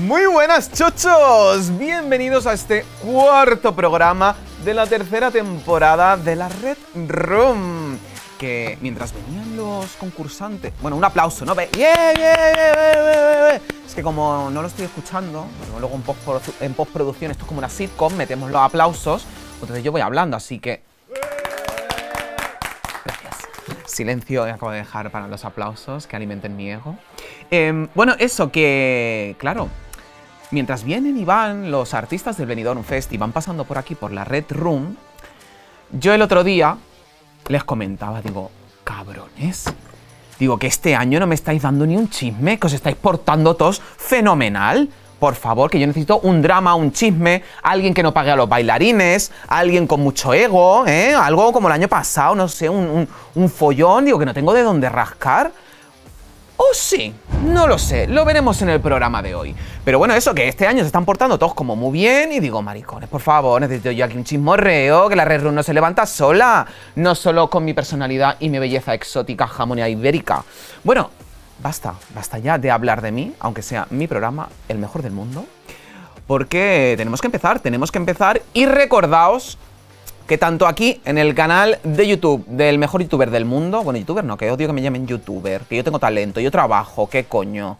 Muy buenas chochos, bienvenidos a este cuarto programa de la tercera temporada de la Red Room. Que mientras venían los concursantes, bueno, un aplauso, ¿no? ve. es que como no lo estoy escuchando, luego en, postproducción esto es como una sitcom, metemos los aplausos, entonces yo voy hablando, así que silencio eh, acabo de dejar para los aplausos que alimenten mi ego. Em, bueno, eso que, claro, Mientras vienen y van los artistas del Benidorm Fest y van pasando por aquí, por la Red Room, yo el otro día les comentaba, digo, cabrones, digo que este año no me estáis dando ni un chisme, que os estáis portando todos fenomenal. Por favor, que yo necesito un drama, un chisme, alguien que no pague a los bailarines, alguien con mucho ego, ¿eh? algo como el año pasado, no sé, un, un follón, digo que no tengo de dónde rascar. ¿O oh, sí? No lo sé, lo veremos en el programa de hoy. Pero bueno, eso que este año se están portando todos como muy bien y digo, maricones, por favor, necesito yo aquí un chismorreo, que la Red Room no se levanta sola, no solo con mi personalidad y mi belleza exótica jamón ibérica. Bueno, basta, basta ya de hablar de mí, aunque sea mi programa el mejor del mundo, porque tenemos que empezar, tenemos que empezar y recordaos que tanto aquí en el canal de YouTube del mejor youtuber del mundo, bueno, youtuber no, que odio que me llamen youtuber, que yo tengo talento, yo trabajo, qué coño.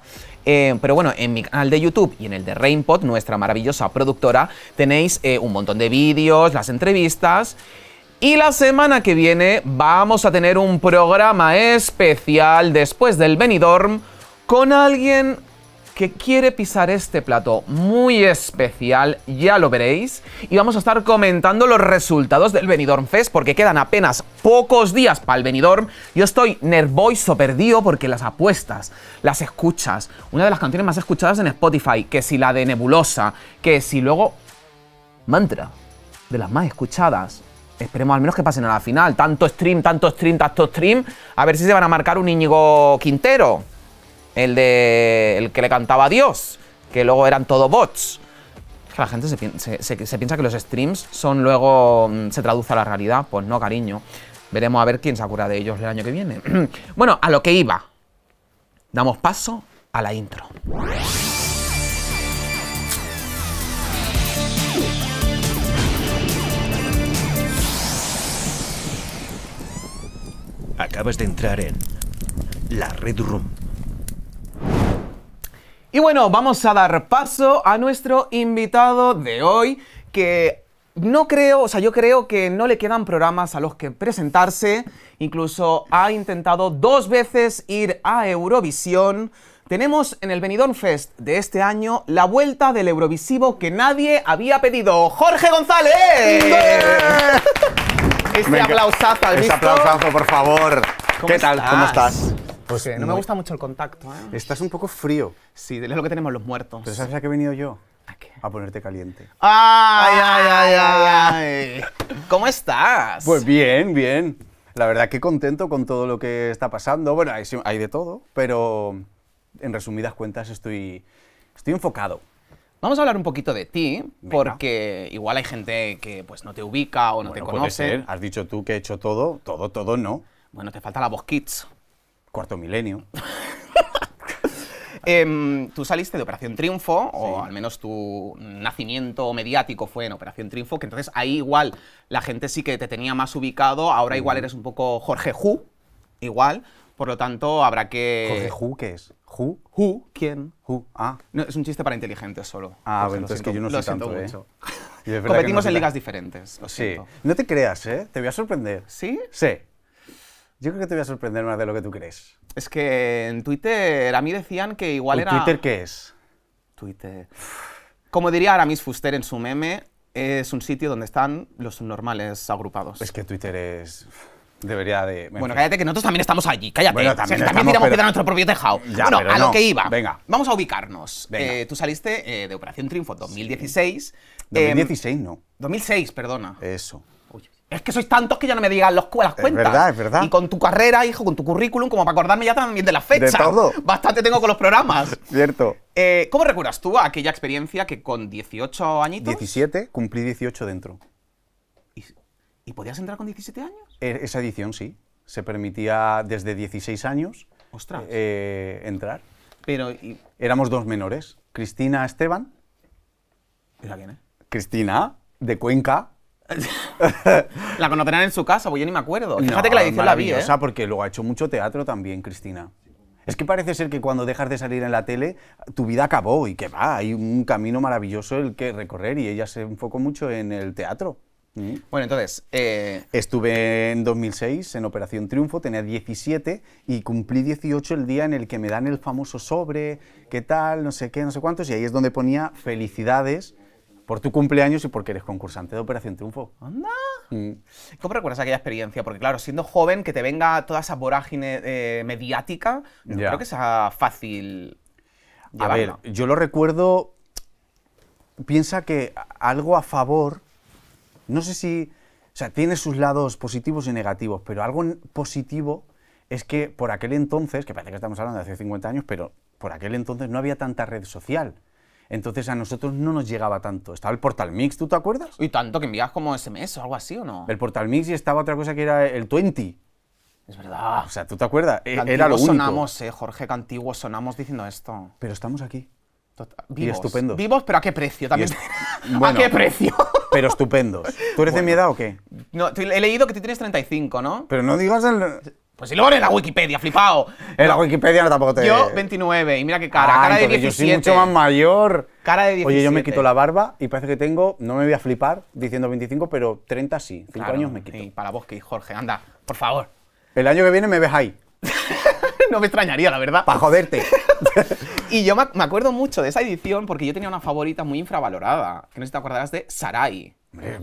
Eh, pero bueno, en mi canal de YouTube y en el de Rainpot, nuestra maravillosa productora, tenéis eh, un montón de vídeos, las entrevistas. Y la semana que viene vamos a tener un programa especial después del Benidorm con alguien que quiere pisar este plato muy especial, ya lo veréis, y vamos a estar comentando los resultados del Benidorm Fest porque quedan apenas pocos días para el Benidorm. Yo estoy nervioso perdido porque las apuestas, las escuchas, una de las canciones más escuchadas en Spotify, que si la de Nebulosa, que si luego Mantra, de las más escuchadas. Esperemos al menos que pasen a la final. Tanto stream, tanto stream, tanto stream. A ver si se van a marcar un Íñigo Quintero el de el que le cantaba a Dios, que luego eran todo bots. que la gente se, piensa que los streams son luego mm, se traduce a la realidad, pues no, cariño. Veremos a ver quién se cura de ellos el año que viene. bueno, a lo que iba. Damos paso a la intro. Acabas de entrar en la Red Room. Y bueno, vamos a dar paso a nuestro invitado de hoy, que no creo, o sea, yo creo que no le quedan programas a los que presentarse. Incluso ha intentado dos veces ir a Eurovisión. Tenemos en el Benidorm Fest de este año la vuelta del Eurovisivo que nadie había pedido. ¡Jorge González! Este aplausazo, visto? aplausazo, por favor. ¿Qué tal? ¿Cómo estás? Pues no me gusta mucho el contacto. ¿eh? Estás un poco frío. Sí, es lo que tenemos los muertos. Pero ¿sabes a qué he venido yo? ¿A qué? A ponerte caliente. ¡Ay, ay, ay, ay! ay. cómo estás? Pues bien, bien. La verdad que contento con todo lo que está pasando. Bueno, hay, de todo, pero en resumidas cuentas estoy, estoy enfocado. Vamos a hablar un poquito de ti, porque igual hay gente que pues no te ubica o no te conoce. Has dicho tú que he hecho todo, todo, todo no. Bueno, te falta la voz kids cuarto milenio. Em, tú saliste de Operación Triunfo, o al menos tu nacimiento mediático fue en Operación Triunfo, que entonces ahí igual la gente sí que te tenía más ubicado, ahora igual eres un poco Jorge Hu, igual, por lo tanto habrá que... ¿Jorge Hu, qué es? ¿Ju? ¿Ju? ¿Quién? Hu, Ah. No, es un chiste para inteligentes solo. Ah, bueno, es que yo no sé tanto, siento ¿eh? mucho. Competimos en ligas diferentes, lo siento. Sí. No te creas, ¿eh? Te voy a sorprender. ¿Sí? Sí. Yo creo que te voy a sorprender más de lo que tú crees. Es que en Twitter a mí decían que igual era... ¿Twitter qué es? Twitter. Como diría Aramis Fuster en su meme, es un sitio donde están los normales agrupados. Es que Twitter es... Debería de... Bueno, cállate, que nosotros también estamos allí, cállate. también, tiramos piedra a nuestro propio tejado. bueno, a lo que iba. Venga. Vamos a ubicarnos. Eh, tú saliste eh, de Operación Triunfo 2016. 2016, em, no. 2006, perdona. Eso. Es que sois tantos que ya no me digan los, las cuentas. Es verdad, es verdad. Y con tu carrera, hijo, con tu currículum, como para acordarme ya también de la fecha. De todo. Bastante tengo con los programas. Cierto. Eh, ¿Cómo recuerdas tú aquella experiencia que con 18 añitos... 17, cumplí 18 dentro. ¿Y, podías entrar con 17 años? E, esa edición, sí. Se permitía desde 16 años... Ostras. Eh, entrar. Pero... Éramos dos menores. Cristina Esteban. quién es? Cristina, de Cuenca la conocerán en su casa, voy pues yo ni me acuerdo. Fíjate que la edición la vi, ¿eh? sea, porque luego ha hecho mucho teatro también, Cristina. Es que parece ser que cuando dejas de salir en la tele, tu vida acabó y que va, hay un camino maravilloso el que recorrer y ella se enfocó mucho en el teatro. Mm. Bueno, entonces... Eh, Estuve en 2006 en Operación Triunfo, tenía 17 y cumplí 18 el día en el que me dan el famoso sobre, qué tal, no sé qué, no sé cuántos, y ahí es donde ponía felicidades por tu cumpleaños y porque eres concursante de Operación Triunfo. ¡Anda! Mm. ¿Cómo recuerdas aquella experiencia? Porque claro, siendo joven, que te venga toda esa vorágine eh, mediática, no creo que sea fácil A ver, yo lo recuerdo... Piensa que algo a favor... No sé si... O sea, tiene sus lados positivos y negativos, pero algo positivo es que por aquel entonces, que parece que estamos hablando de hace 50 años, pero por aquel entonces no había tanta red social. Entonces a nosotros no nos llegaba tanto. Estaba el Portal Mix, ¿tú te acuerdas? Y tanto que enviabas como SMS o algo así, ¿o no? El Portal Mix y estaba otra cosa que era el 20. Es verdad. O sea, ¿tú te acuerdas? E-, era lo único. sonamos, eh, Jorge, que sonamos diciendo esto. Pero estamos aquí. vivos. Y Vivos, pero ¿a qué precio? También ¿A qué precio? pero estupendos. ¿Tú eres de mi edad o qué? he leído que tú tienes 35, ¿no? Pero no digas el... Pues si lo pones en la Wikipedia, flipado. En eh, la Wikipedia no tampoco te... Yo, 29, y mira qué cara, cara de 17. yo soy mucho más mayor. Cara de 17. Oye, yo me quito la barba y parece que tengo, no me voy a flipar diciendo 25, pero 30 sí, 5 años me quito. Y para vos que Jorge, anda, por favor. El año que viene me ves ahí. no me extrañaría, la verdad. Para joderte. y yo me acuerdo mucho de esa edición porque yo tenía una favorita muy infravalorada, que no sé si te acordarás de Sarai.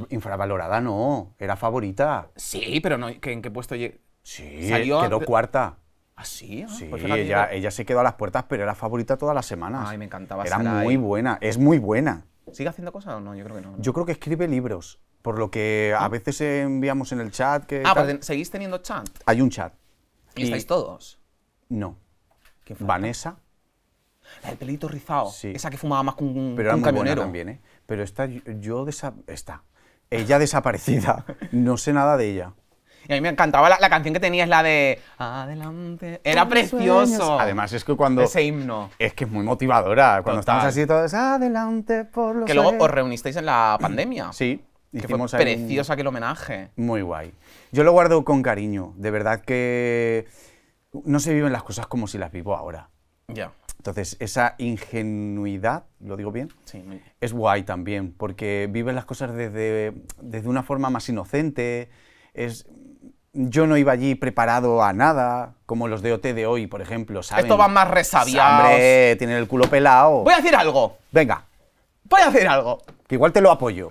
infravalorada no, era favorita. Sí, pero no, ¿en qué puesto Sí, quedó cuarta. ¿Ah, sí? Ah, sí, pues ella, se quedó a las puertas, pero era favorita todas las semanas. Ay, me encantaba. Era muy buena, es muy buena. ¿Sigue haciendo cosas o no? Yo creo que no. Yo creo que escribe libros, por lo que a ah. veces enviamos en el chat que... Ah, ¿seguís teniendo chat? Hay un chat. ¿Y, estáis todos? No. ¿Qué Vanessa. La del pelito rizado. Sí. Esa que fumaba más con un, Pero era camionero. también, ¿eh? Pero esta, yo... Desa... Ella desaparecida. No sé nada de ella. Y a mí me encantaba la, canción que tenía, es la de Adelante. Era precioso. Además, es que cuando. Ese himno. Es que es muy motivadora. Cuando estamos así todos, Adelante por los. Que luego os reunisteis en la pandemia. Sí. Que fue precioso el aquel homenaje. Muy guay. Yo lo guardo con cariño. De verdad que no se viven las cosas como si las vivo ahora. Ya. Entonces, esa ingenuidad, ¿lo digo bien? Sí. Es guay también, porque viven las cosas desde, desde una forma más inocente. Es, yo no iba allí preparado a nada, como los de OT de hoy, por ejemplo, ¿saben? Esto va más resabiado. Hombre, tienen el culo pelado. Voy a decir algo. Venga. Voy a hacer algo. Que igual te lo apoyo.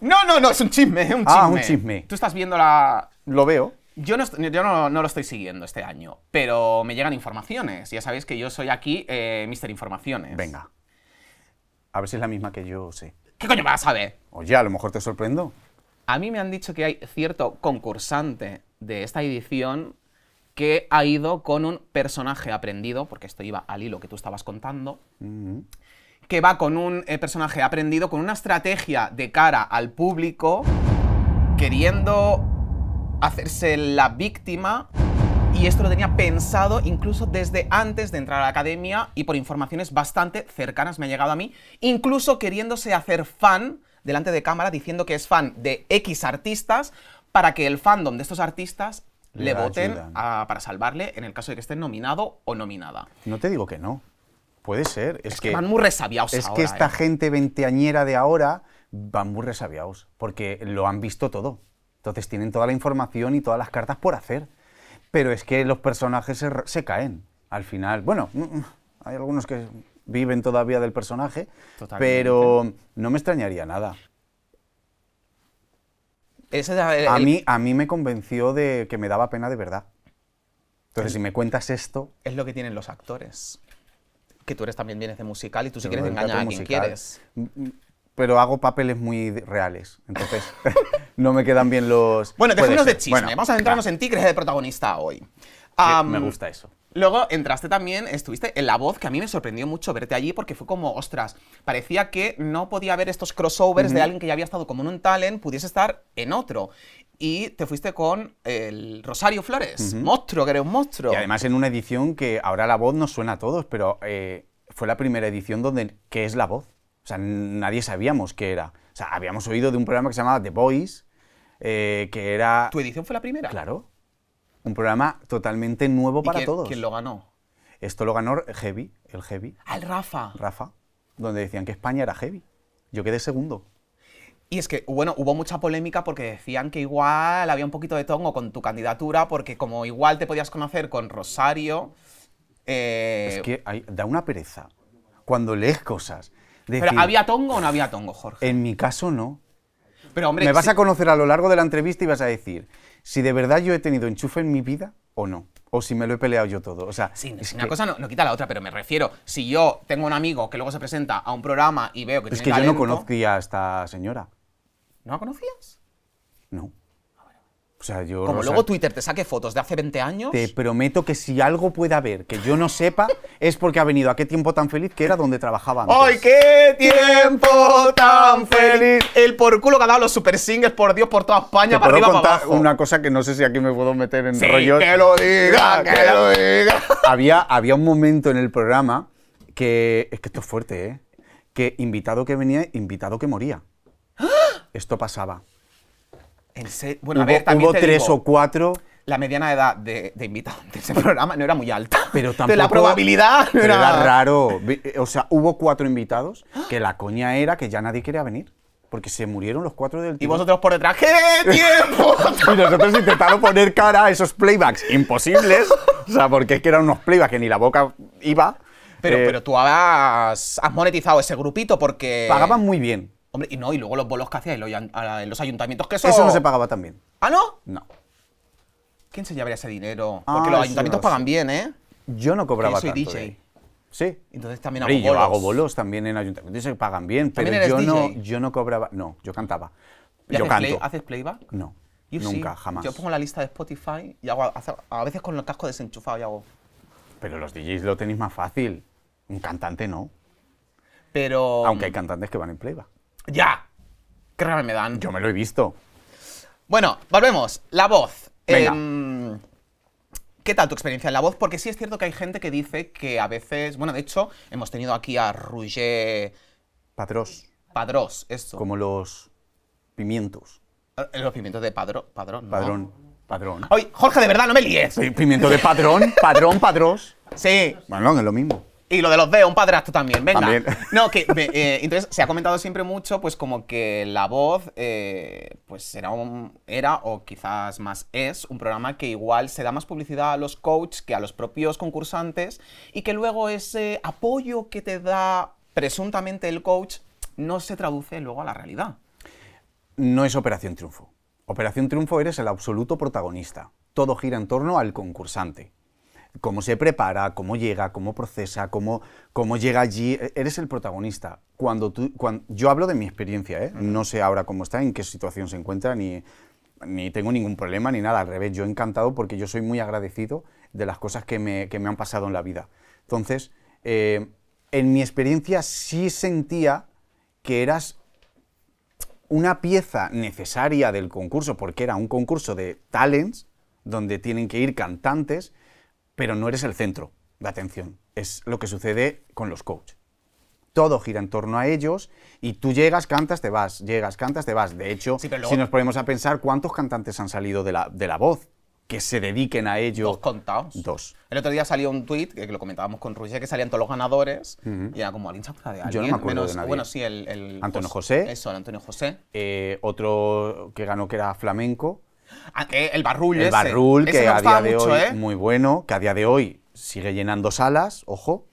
No, no, no, es un chisme, un ah, chisme. Ah, un chisme. Tú estás viendo la... Lo veo. Yo, no, yo no, lo estoy siguiendo este año, pero me llegan informaciones. Ya sabéis que yo soy aquí eh, Mister Informaciones. Venga. A ver si es la misma que yo sé. ¿Qué coño vas a saber? Oye, a lo mejor te sorprendo. A mí me han dicho que hay cierto concursante de esta edición que ha ido con un personaje aprendido, porque esto iba al hilo que tú estabas contando, que va con un eh, personaje aprendido, con una estrategia de cara al público, queriendo hacerse la víctima. Y esto lo tenía pensado incluso desde antes de entrar a la academia y por informaciones bastante cercanas me ha llegado a mí, incluso queriéndose hacer fan delante de cámara diciendo que es fan de X artistas para que el fandom de estos artistas le, voten para salvarle en el caso de que esté nominado o nominada. No te digo que no. Puede ser. Es, que, van muy resabiados. Es que esta ¿eh? gente veinteañera de ahora van muy resabiados porque lo han visto todo. Entonces tienen toda la información y todas las cartas por hacer. Pero es que los personajes se caen al final. Bueno, mm, mm, hay algunos que viven todavía del personaje, pero no me extrañaría nada. a, mí, a mí me convenció de que me daba pena de verdad. Entonces, si me cuentas esto... Es lo que tienen los actores. Que tú eres también vienes de musical y tú si quieres engañar a musical. quieres. Mm, mm, pero hago papeles muy reales, entonces no me quedan bien los... Bueno, dejemos de chisme. Vamos a centrarnos en Tigres de protagonista hoy me gusta eso. Luego entraste también, estuviste en La Voz, que a mí me sorprendió mucho verte allí porque fue como, ostras, parecía que no podía haber estos crossovers de alguien que ya había estado como en un talent, pudiese estar en otro. Y te fuiste con el Rosario Flores, monstruo, que eres un monstruo. Y además en una edición que ahora La Voz nos suena a todos, pero eh, fue la primera edición donde, ¿qué es La Voz? O sea, nadie sabíamos qué era. O sea, habíamos oído de un programa que se llamaba The Voice, eh, que era... ¿Tu edición fue la primera? Claro. Un programa totalmente nuevo para todos. ¿Quién lo ganó? Esto lo ganó Heavy, el Heavy. Al ah, Rafa. Rafa, donde decían que España era Heavy. Yo quedé segundo. Y es que, bueno, hubo mucha polémica porque decían que igual había un poquito de tongo con tu candidatura, porque como igual te podías conocer con Rosario. Eh, es que da una pereza cuando lees cosas. Pero ¿había tongo o no había tongo, Jorge? En mi caso no. Pero hombre. Me vas a conocer a lo largo de la entrevista y vas a decir, si de verdad yo he tenido enchufe en mi vida o no. O si me lo he peleado yo todo. O sea, una cosa no, quita la otra, pero me refiero, si yo tengo un amigo que luego se presenta a un programa y veo que... Es que yo no conocía a esta señora. ¿No la conocías? No. Como luego Twitter te saque fotos de hace 20 años. Te prometo que si algo puede haber que yo no sepa, es porque ha venido a qué tiempo tan feliz que era donde trabajaba antes. ¡Ay, qué tiempo tan feliz! El por culo que los super singles, por Dios, por toda España, para contar una cosa que no sé si aquí me puedo meter en sí, que lo diga, que lo diga. Había, había un momento en el programa que... Es que esto es fuerte, ¿eh? Que invitado que venía, invitado que moría. Esto pasaba. Bueno, hubo, tres o cuatro. La mediana edad de, invitados de ese programa no era muy alta. Pero tampoco. la probabilidad. era... raro. Eh, o sea, hubo cuatro invitados que la coña era que ya nadie quería venir. Porque se murieron los cuatro del tiempo. Y vosotros por detrás, ¡qué tiempo! y nosotros intentamos poner cara a esos playbacks imposibles. O sea, porque es que eran unos playbacks que ni la boca iba. Pero, eh, pero tú has, has monetizado ese grupito porque. Pagaban muy bien. Hombre, y luego los bolos que hacía en los ayuntamientos, que eso... Eso no se pagaba también. ¿Ah, no? No. ¿Quién se llevaría ese dinero? Ah, Porque los ayuntamientos pagan bien, ¿eh? Yo no cobraba yo sí. Entonces también hago y yo hago bolos también en ayuntamientos que pagan bien, pero yo no, yo no cobraba... No, yo cantaba. yo haces playback? No. nunca, jamás. Yo pongo la lista de Spotify y hago... A veces con el casco desenchufado y hago... Pero los DJs lo tenéis más fácil. Un cantante no. Pero... Aunque hay cantantes que van en playback. Ya. ¿Qué raro me dan? Yo me lo he visto. Bueno, volvemos. La voz. Em, ¿Qué tal tu experiencia en la voz? Porque sí es cierto que hay gente que dice que a veces. Bueno, de hecho, hemos tenido aquí a Ruger. Padrós. Padrós, esto. Como los pimientos. Eh, eh, los pimientos de padrón. padrón. Padrón. Padrón. Ay, Jorge, de verdad, no me líes. Pimiento de padrón, padrón, padrós. Sí. Bueno, es lo mismo. Y lo de los dedos, un padrastro también, venga. No, que eh, entonces se ha comentado siempre mucho, pues como que la voz, eh, pues era, era o quizás más es un programa que igual se da más publicidad a los coaches que a los propios concursantes y que luego ese apoyo que te da presuntamente el coach no se traduce luego a la realidad. No es Operación Triunfo. Operación Triunfo eres el absoluto protagonista. Todo gira en torno al concursante cómo se prepara, cómo llega, cómo procesa, cómo, llega allí. E, eres el protagonista. Cuando tú, yo hablo de mi experiencia, ¿eh? no sé ahora cómo está, en qué situación se encuentra, ni, ni tengo ningún problema, ni nada. Al revés, yo he encantado porque yo soy muy agradecido de las cosas que me, han pasado en la vida. Entonces, eh, en mi experiencia sí sentía que eras una pieza necesaria del concurso, porque era un concurso de talents, donde tienen que ir cantantes, pero no eres el centro de atención. Es lo que sucede con los coaches. Todo gira en torno a ellos y tú llegas, cantas, te vas, llegas, cantas, te vas. De hecho, si nos ponemos a pensar cuántos cantantes han salido de la, voz, que se dediquen a ello. Dos contados. Dos. El otro día salió un tweet que lo comentábamos con Ruiz, que salían todos los ganadores, ya y era como alguien se de alguien. Yo no me acuerdo Bueno, sí, el... Antonio José. Eso, el Antonio José. Eh, otro que ganó que era flamenco. Ah, eh, el barrul que a día de hoy ¿eh? muy bueno, que a día de hoy sigue llenando salas, ojo.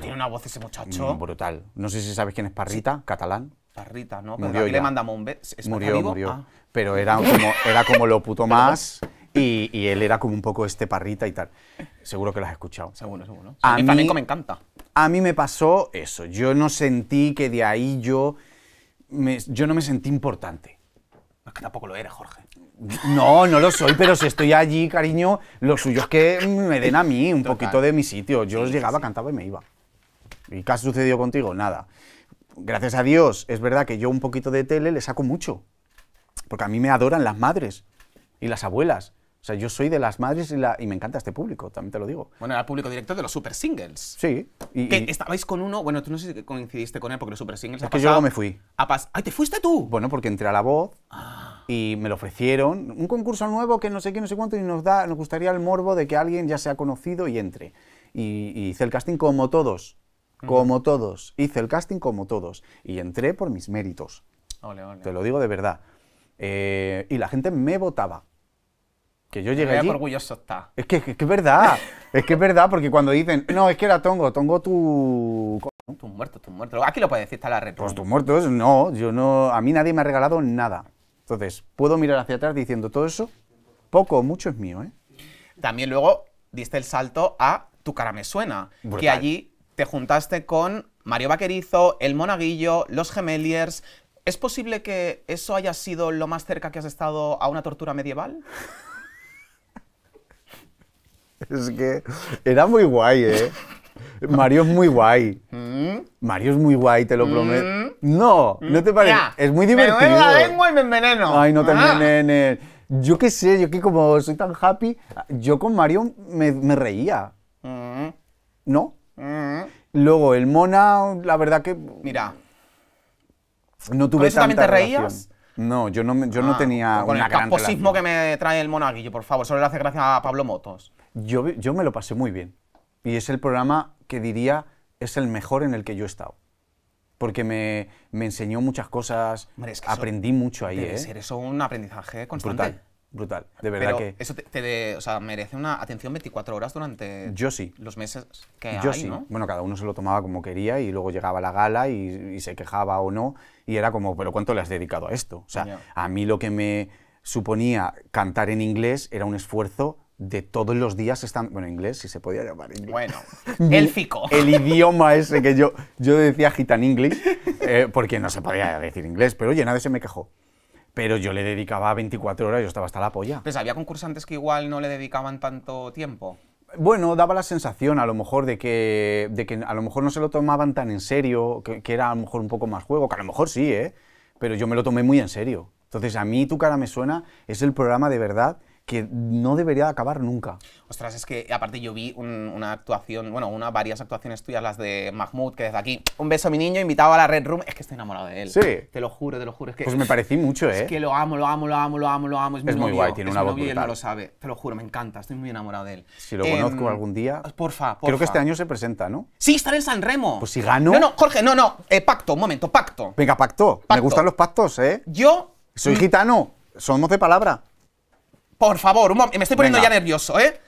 tiene una voz ese muchacho. Mm, brutal. No sé si sabes quién es Parrita, catalán. Parrita, ¿no? Pero pues murió le mandamos un beso. Murió, murió. Ah. Pero era como, era como lo puto más. Y, él era como un poco este parrita y tal. Seguro que lo has escuchado. Seguro, seguro. a mí me encanta. A mí me pasó eso. Yo no sentí que de ahí yo. yo no me sentí importante. Es que tampoco lo era, Jorge. No, no lo soy, pero si estoy allí, cariño, lo suyo es que me den a mí un poquito de mi sitio. Yo llegaba, cantaba y me iba. ¿Y qué ha sucedido contigo? Nada. Gracias a Dios, es verdad que yo un poquito de tele le saco mucho. Porque a mí me adoran las madres y las abuelas. O sea, yo soy de las madres y, me encanta este público, también te lo digo. Bueno, era público directo de los super singles. Sí. estabais con uno, bueno, tú no sé si coincidiste con él porque los super singles. Es que yo me fui. ¡Ay, te fuiste tú! Bueno, porque entré a la voz ah. y me lo ofrecieron. Un concurso nuevo que no sé qué, no sé cuánto, y nos, da, nos gustaría el morbo de que alguien ya sea conocido y entre. Y, hice el casting como todos. Como todos. Hice el casting como todos. Y entré por mis méritos. Ole, ole. Te lo digo de verdad. Eh, y la gente me votaba. Que yo llegué allí. orgulloso está. Es que, es verdad. es que es verdad, porque cuando dicen, no, es que era Tongo, Tongo tu. tu muerto tu muerto Aquí lo puedes decir, está la respuesta Pues tus muertos, no, yo no. A mí nadie me ha regalado nada. Entonces, puedo mirar hacia atrás diciendo todo eso, poco o mucho es mío, ¿eh? También luego diste el salto a Tu cara me suena, que allí te juntaste con Mario Vaquerizo, El Monaguillo, Los Gemeliers. ¿Es posible que eso haya sido lo más cerca que has estado a una tortura medieval? Es que era muy guay, ¿eh? Mario es muy guay. Mm. Mario es muy guay, te lo mm. prometo. No, mm. no te parece. es muy divertido. Me la lengua y me enveneno. Ay, no te ah. envenenes. Yo qué sé, yo que como soy tan happy, yo con Mario me, reía. ¿No? Luego, el Mona, la verdad que. Mira. No tuve también te reías? No, yo no, yo no ah, tenía. Con el gran que me trae el Mona yo por favor. Solo le hace gracia a Pablo Motos yo, me lo pasé muy bien. Y es el programa que diría es el mejor en el que yo he estado porque me, me, enseñó muchas cosas, aprendí mucho ahí. Debe ¿eh? ser eso un aprendizaje constante. Brutal, de verdad que... Eso te, o merece una atención 24 horas durante yo sí. los meses que Bueno, cada uno se lo tomaba como quería y luego llegaba la gala y, se quejaba o no y era como, ¿pero cuánto le has dedicado a esto? O sea, a mí lo que me suponía cantar en inglés era un esfuerzo de todos los días están, bueno, inglés, si se podía llamar inglés. Bueno, élfico. El idioma ese que yo, yo decía gitan inglés, eh, porque no se podía decir inglés, pero oye, nadie se me quejó. Pero yo le dedicaba 24 horas, yo estaba hasta la polla. Pues había concursantes que igual no le dedicaban tanto tiempo. Bueno, daba la sensación a lo mejor de que, de que a lo mejor no se lo tomaban tan en serio, que, que era a lo mejor un poco más juego, que a lo mejor sí, ¿eh? Pero yo me lo tomé muy en serio. Entonces, a mí tu cara me suena, es el programa de verdad que no debería acabar nunca. Ostras, es que aparte yo vi una actuación, bueno, una, varias actuaciones tuyas, las de Mahmoud, que desde aquí, un beso a mi niño, invitado a la Red Room, es que estoy enamorado de él. Sí. Te lo juro, te lo juro. Es que, pues me parecí mucho, ¿eh? Es que lo amo, lo amo, lo amo, lo amo, lo amo. Es, muy, guay, tiene una voz brutal. Y él no lo sabe, te lo juro, me encanta, estoy muy enamorado de él. Si lo conozco em, algún día... Porfa, ah, porfa. Creo que este año se presenta, ¿no? Sí, estará en San Remo. Pues si gano... No, no, Jorge, no, no, eh, pacto, un momento, pacto. Venga, pacto. Me gustan los pactos, ¿eh? Yo... Soy gitano, somos de palabra. Por favor, me estoy poniendo ya nervioso, ¿eh?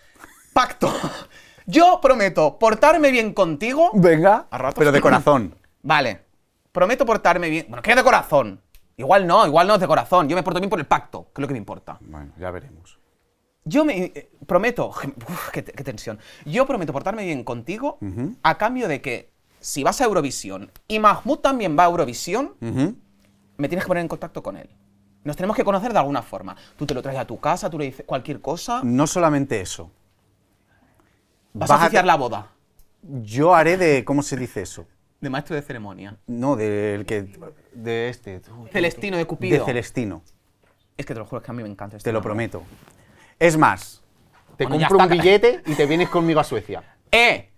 Pacto. Yo prometo portarme bien contigo. Venga. Pero de corazón. Vale. Prometo portarme bien. Bueno, ¿qué de corazón? Igual no, igual no es de corazón. Yo me porto bien por el pacto, que es lo que me importa. Bueno, ya veremos. Yo me eh, prometo. Uf, qué, tensión. Yo prometo portarme bien contigo a cambio de que si vas a Eurovisión y Mahmoud también va a Eurovisión, me tienes que poner en contacto con él. Nos tenemos que conocer de alguna forma. Tú te lo traes a tu casa, tú le dices cualquier cosa. No solamente eso. Vas, a oficiar la boda. Yo haré de. ¿Cómo se dice eso? De maestro de ceremonia. No, del que. De este. Celestino de Cupido. De Celestino. Es que te lo juro, es que a mí me encanta este. Te lo prometo. Es más, te compro un billete y te vienes conmigo a Suecia. ¡Eh!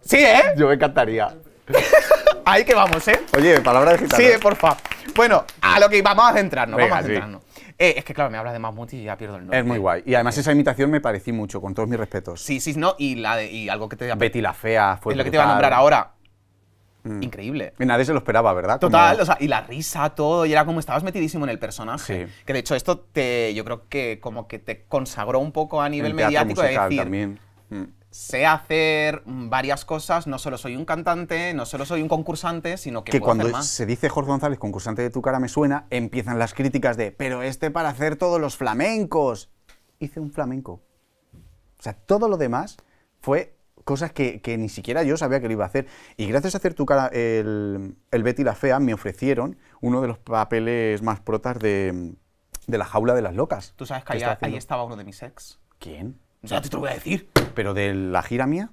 ¿Sí, eh? Yo me encantaría. Ahí que vamos, ¿eh? Oye, palabra de gitano. Sí, eh, porfa. Bueno, a ah. lo que vamos a centrarnos, vamos a centrarnos. Eh, es que claro, me hablas de más y ya pierdo el nombre. Es muy guay. Y además esa imitación me parecí mucho, con todos mis respetos. Sí, sí, no, y, la de, algo que te... Betty la Fea fue Es lo que te iba a nombrar ahora. Mm. Increíble. nadie se lo esperaba, ¿verdad? Total, y la risa, todo, y era como estabas metidísimo en el personaje. Que de hecho esto te, yo creo que como que te consagró un poco a nivel mediático de decir... También. Mm sé hacer varias cosas, no solo soy un cantante, no solo soy un concursante, sino que, que cuando se dice Jorge González, concursante de tu cara me suena, empiezan las críticas de, pero este para hacer todos los flamencos. Hice un flamenco. O sea, todo lo demás fue cosas que, ni siquiera yo sabía que lo iba a hacer. Y gracias a hacer tu cara, el, el Betty la Fea, me ofrecieron uno de los papeles más protas de, de la jaula de las locas. Tú sabes que, ahí, ahí estaba uno de mis ex. ¿Quién? Ya te lo voy a decir. ¿Pero de la gira mía?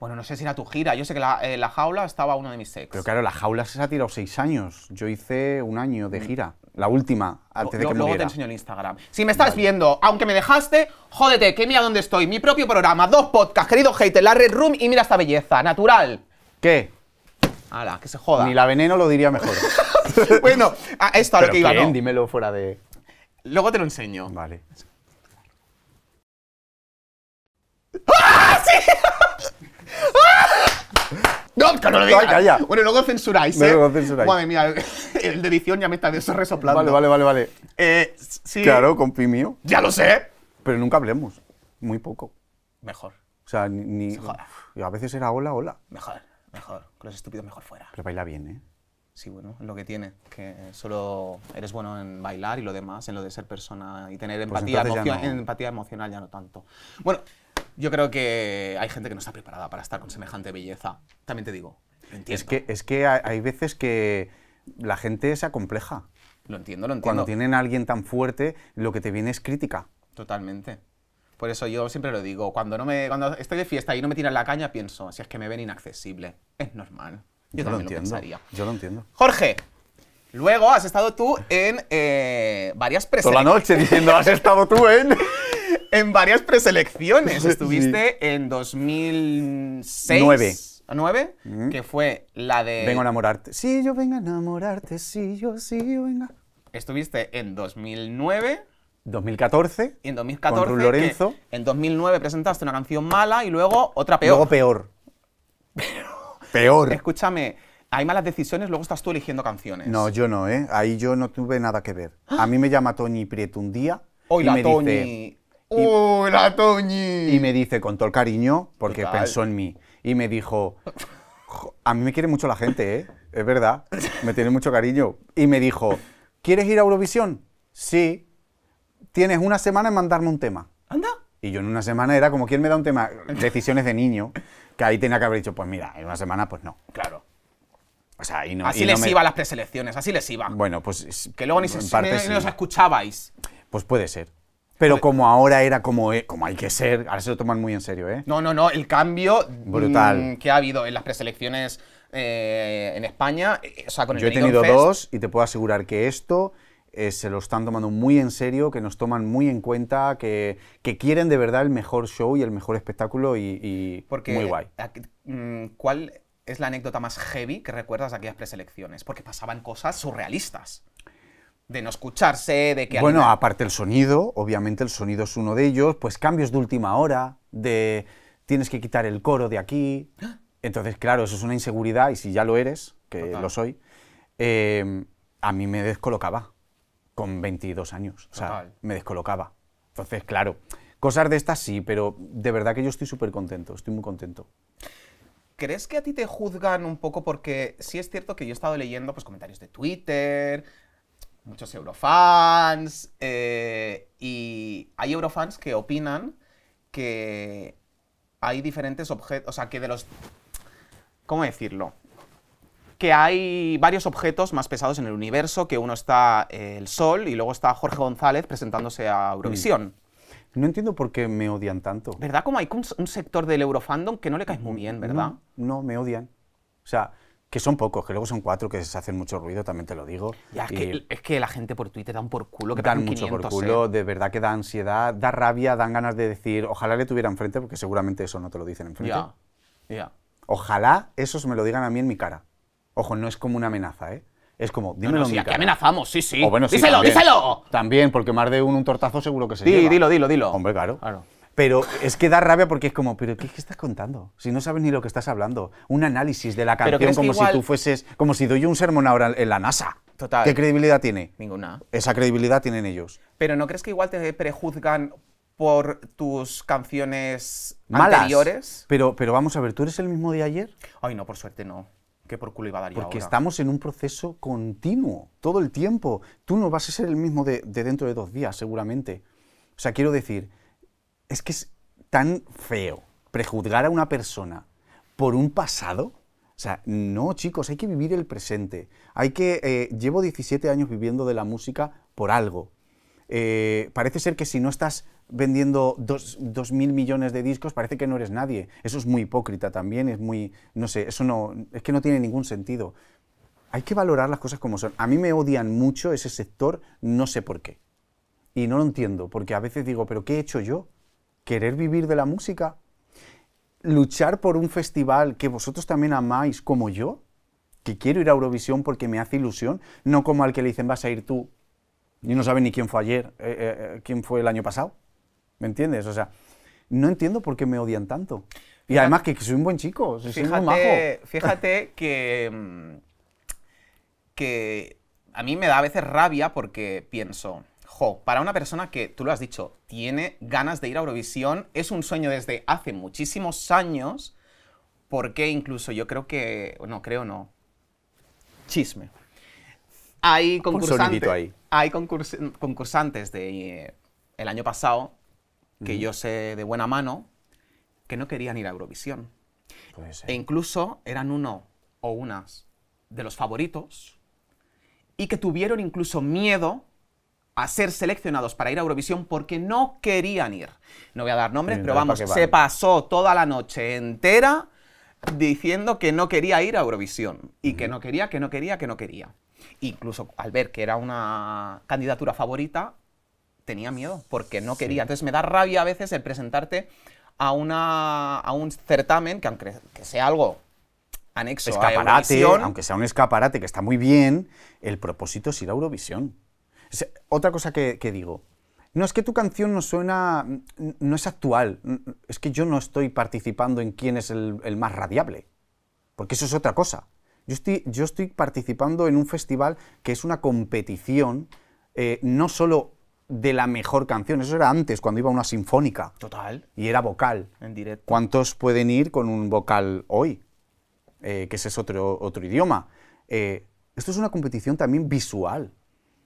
Bueno, no sé si era tu gira. Yo sé que la, eh, la jaula estaba uno de mis sexos Pero claro, la jaula se ha tirado seis años. Yo hice un año de mm. gira. La última, antes de que luego te enseño el Instagram. Si me estás viendo, aunque me dejaste, jódete, que mira dónde estoy. Mi propio programa, dos podcasts, querido hater, la Red Room y mira esta belleza, natural. ¿Qué? Hala, que se joda. Ni la veneno lo diría mejor. Bueno, esto a lo que iba, Dímelo fuera de... Luego te lo enseño. Vale. ¡Ah, sí! No, que no Bueno, luego censuráis. ¿eh? Luego censuráis. Madre mía, el de edición ya me está de eso resoplando. Vale, vale, vale, vale. Eh, sí. Claro, con mío. Ya lo sé. Pero nunca hablemos. Muy poco. Mejor. O sea, ni. A veces era hola, hola. Mejor, mejor. Con los estúpidos mejor fuera. Pero baila bien, ¿eh? Sí, bueno, es lo que tiene, que solo eres bueno en bailar y lo demás, en lo de ser persona y tener pues empatía, empatía emocional ya no tanto. Bueno, yo creo que hay gente que no está preparada para estar con semejante belleza. También te digo. Lo entiendo. Es que, es que hay veces que la gente se acompleja. Lo entiendo, lo entiendo. Cuando tienen a alguien tan fuerte, lo que te viene es crítica. Totalmente. Por eso yo siempre lo digo, cuando, no me, cuando estoy de fiesta y no me tiran la caña, pienso, si es que me ven inaccesible. Es normal. Yo, también lo, entiendo. pensaría. Yo lo entiendo. Jorge, Luego has estado tú en eh, varias presentaciones. Toda la noche diciendo, has estado tú en... en varias preselecciones. Estuviste en 2006. 9. 9, que fue la de... Vengo a enamorarte. Sí, yo vengo a enamorarte, sí, yo, sí, yo venga. Estuviste en 2009. 2014. Y en 2014. En 2009 presentaste una canción mala y luego otra peor. Luego peor. peor. Escúchame, hay malas decisiones, luego estás tú eligiendo canciones. No, yo no, ¿eh? Ahí yo no tuve nada que ver. A mí me llama Tony Prieto un día. Hoy y me Dice, ¡Hola, ¡Oh, Toñi! Y me dice con todo el cariño, porque pensó en mí, y me dijo, a mí me quiere mucho la gente, ¿eh? Es verdad, me tiene mucho cariño. Y me dijo, ¿quieres ir a Eurovisión? Sí. Tienes una semana en mandarme un tema. ¿Anda? Y yo en una semana era como, ¿quién me da un tema? Decisiones de niño, que ahí tenía que haber dicho, pues mira, en una semana pues no. Claro. así les iba a las preselecciones, así les iba. Bueno, pues... Que luego ni, se, escuchabais. Pues puede ser. Pero como ahora era como, eh, como hay que ser, ahora se lo toman muy en serio, ¿eh? No, no, no, el cambio mm, Brutal. que ha habido en las preselecciones eh, en España, eh, o sea, con el Yo he tenido dos y te puedo asegurar que esto se lo están tomando muy en serio, que nos toman muy en cuenta, que, que quieren de verdad el mejor show y el mejor espectáculo y, muy guay. Mm, ¿Cuál es la anécdota más heavy que recuerdas de aquellas preselecciones? Porque pasaban cosas surrealistas de no escucharse, de que... Bueno, aparte el sonido, obviamente el sonido es uno de ellos, pues cambios de última hora, de tienes que quitar el coro de aquí. Entonces, claro, eso es una inseguridad y si ya lo eres, que lo soy, em, a mí me descolocaba con 22 años, o sea, me descolocaba. Entonces, claro, cosas de estas sí, pero de verdad que yo estoy súper contento, estoy muy contento. ¿Crees que a ti te juzgan un poco? Porque sí es cierto que yo he estado leyendo pues, comentarios de Twitter, muchos eurofans eh, y hay eurofans que opinan que hay diferentes objetos, o sea, que de los... ¿Cómo decirlo? Que hay varios objetos más pesados en el universo, que uno está eh, el Sol y luego está Jorge González presentándose a Eurovisión. Mm. No entiendo por qué me odian tanto. ¿Verdad? Como hay un, sector del Eurofandom que no le caes muy bien, ¿verdad? No, no me odian. O sea, que son pocos, que luego son cuatro que se hacen mucho ruido, también te lo digo. Ya, es, que, es que la gente por Twitter un por culo. Que dan mucho por culo, ¿eh? de verdad que da ansiedad, da rabia, dan ganas de decir, ojalá le tuviera frente, porque seguramente eso no te lo dicen enfrente. Ya, Ojalá esos me lo digan a mí en mi cara. Ojo, no es como una amenaza, ¿eh? Es como, dímelo amenazamos, sí, sí. díselo, también. díselo. También, porque más de un, tortazo seguro que se sí, dilo, dilo, dilo. Hombre, claro. Claro. Pero es que da rabia porque es como, pero ¿qué, estás contando? Si no sabes ni lo que estás hablando. Un análisis de la canción como si tú fueses, como si doy un sermón ahora en la NASA. Total. ¿Qué credibilidad tiene? Ninguna. Esa credibilidad tienen ellos. Pero ¿no crees que igual te prejuzgan por tus canciones Malas. anteriores? Pero, pero vamos a ver, ¿tú eres el mismo de ayer? Ay, no, por suerte no. Que por culo iba a dar Porque estamos en un proceso continuo, todo el tiempo. Tú no vas a ser el mismo de, de dentro de dos días, seguramente. O sea, quiero decir, es que es tan feo prejuzgar a una persona por un pasado. O sea, no, chicos, hay que vivir el presente. Hay que. Eh, llevo 17 años viviendo de la música por algo. Eh, parece ser que si no estás vendiendo 2 mil millones de discos, parece que no eres nadie. Eso es muy hipócrita también, es muy. No sé, eso no. Es que no tiene ningún sentido. Hay que valorar las cosas como son. A mí me odian mucho ese sector, no sé por qué. Y no lo entiendo, porque a veces digo, ¿pero qué he hecho yo? querer vivir de la música, luchar por un festival que vosotros también amáis como yo, que quiero ir a Eurovisión porque me hace ilusión, no como al que le dicen vas a ir tú y no sabe ni quién fue ayer, eh, eh, eh, quién fue el año pasado. ¿Me entiendes? O sea, no entiendo por qué me odian tanto. Y además que, soy un buen chico, soy fíjate, Fíjate que, que a mí me da a veces rabia porque pienso, Ojo, para una persona que, tú lo has dicho, tiene ganas de ir a Eurovisión, es un sueño desde hace muchísimos años, porque incluso yo creo que, no creo no, chisme. Hay concursantes, ahí. Hay concursantes de eh, el año pasado que yo sé de buena mano que no querían ir a Eurovisión. E incluso eran uno o unas de los favoritos y que tuvieron incluso miedo a ser seleccionados para ir a Eurovisión porque no querían ir. No voy a dar nombres, pero vamos, se pasó toda la noche entera diciendo que no quería ir a Eurovisión y que no quería, que no quería, que no quería. Incluso al ver que era una candidatura favorita, tenía miedo porque no quería. Entonces me da rabia a veces el presentarte a, una, a un certamen que aunque sea algo anexo escaparate, aunque sea un escaparate que está muy bien, el propósito es ir a Eurovisión. Otra cosa que, digo, no es que tu canción no suena, no es actual, es que yo no estoy participando en quién es el, más radiable, porque eso es otra cosa. Yo estoy, yo estoy, participando en un festival que es una competición, eh, no solo de la mejor canción, eso era antes, cuando iba una sinfónica. Total. Y era vocal. En directo. ¿Cuántos pueden ir con un vocal hoy? Eh, que ese es otro, otro idioma. Eh, esto es una competición también visual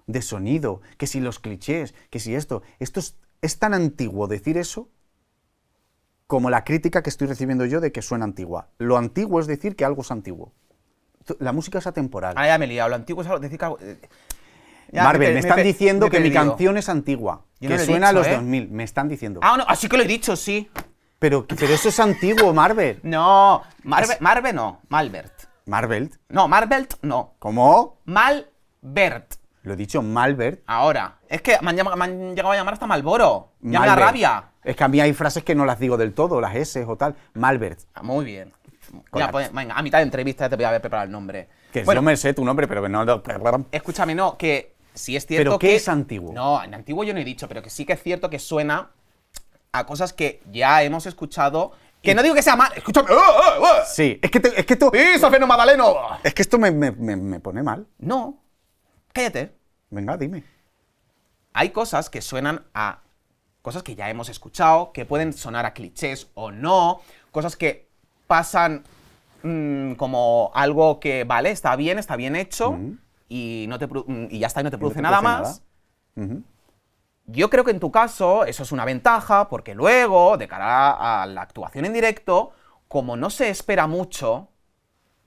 de sonido, que si los clichés, que si esto. Esto es, tan antiguo decir eso como la crítica que estoy recibiendo yo de que suena antigua. Lo antiguo es decir que algo es antiguo. La música es atemporal. Ah, ya me he liado. Lo antiguo es decir que algo... Eh, Marvel, me, están diciendo que mi canción es antigua, que suena a los 2000. ¿eh? Me están diciendo. Ah, no, así que lo he dicho, sí. Pero, pero eso es antiguo, Marvel. No, Marvel, no, Malbert. ¿Marvel? No, Marvel no. ¿Cómo? Malbert. Lo he dicho Malbert. Ahora. Es que me han, llegado a llamar hasta Malboro. me da rabia. Es que a mí hay frases que no las digo del todo, las S o tal. Malbert. Ah, muy bien. Pues, venga, a mitad de entrevista ya te voy a ver el nombre. Que Bueno, me sé tu nombre, pero que no. escúchame, no, que si es cierto ¿Pero que. es antiguo? No, en antiguo yo no he dicho, pero que sí que es cierto que suena a cosas que ya hemos escuchado. Que no digo que sea mal. Escúchame. ¡eh, eh, eh! Sí, es que, tú... es que esto. Es que esto me pone mal. No, Cállate. Venga, dime. Hay cosas que suenan a cosas que ya hemos escuchado, que pueden sonar a clichés o no, cosas que pasan mm, como algo que, vale, está bien, está bien hecho, mm, y, ya está, y no te produce, nada, más. Yo creo que en tu caso eso es una ventaja, porque luego, de cara a la actuación en directo, como no se espera mucho,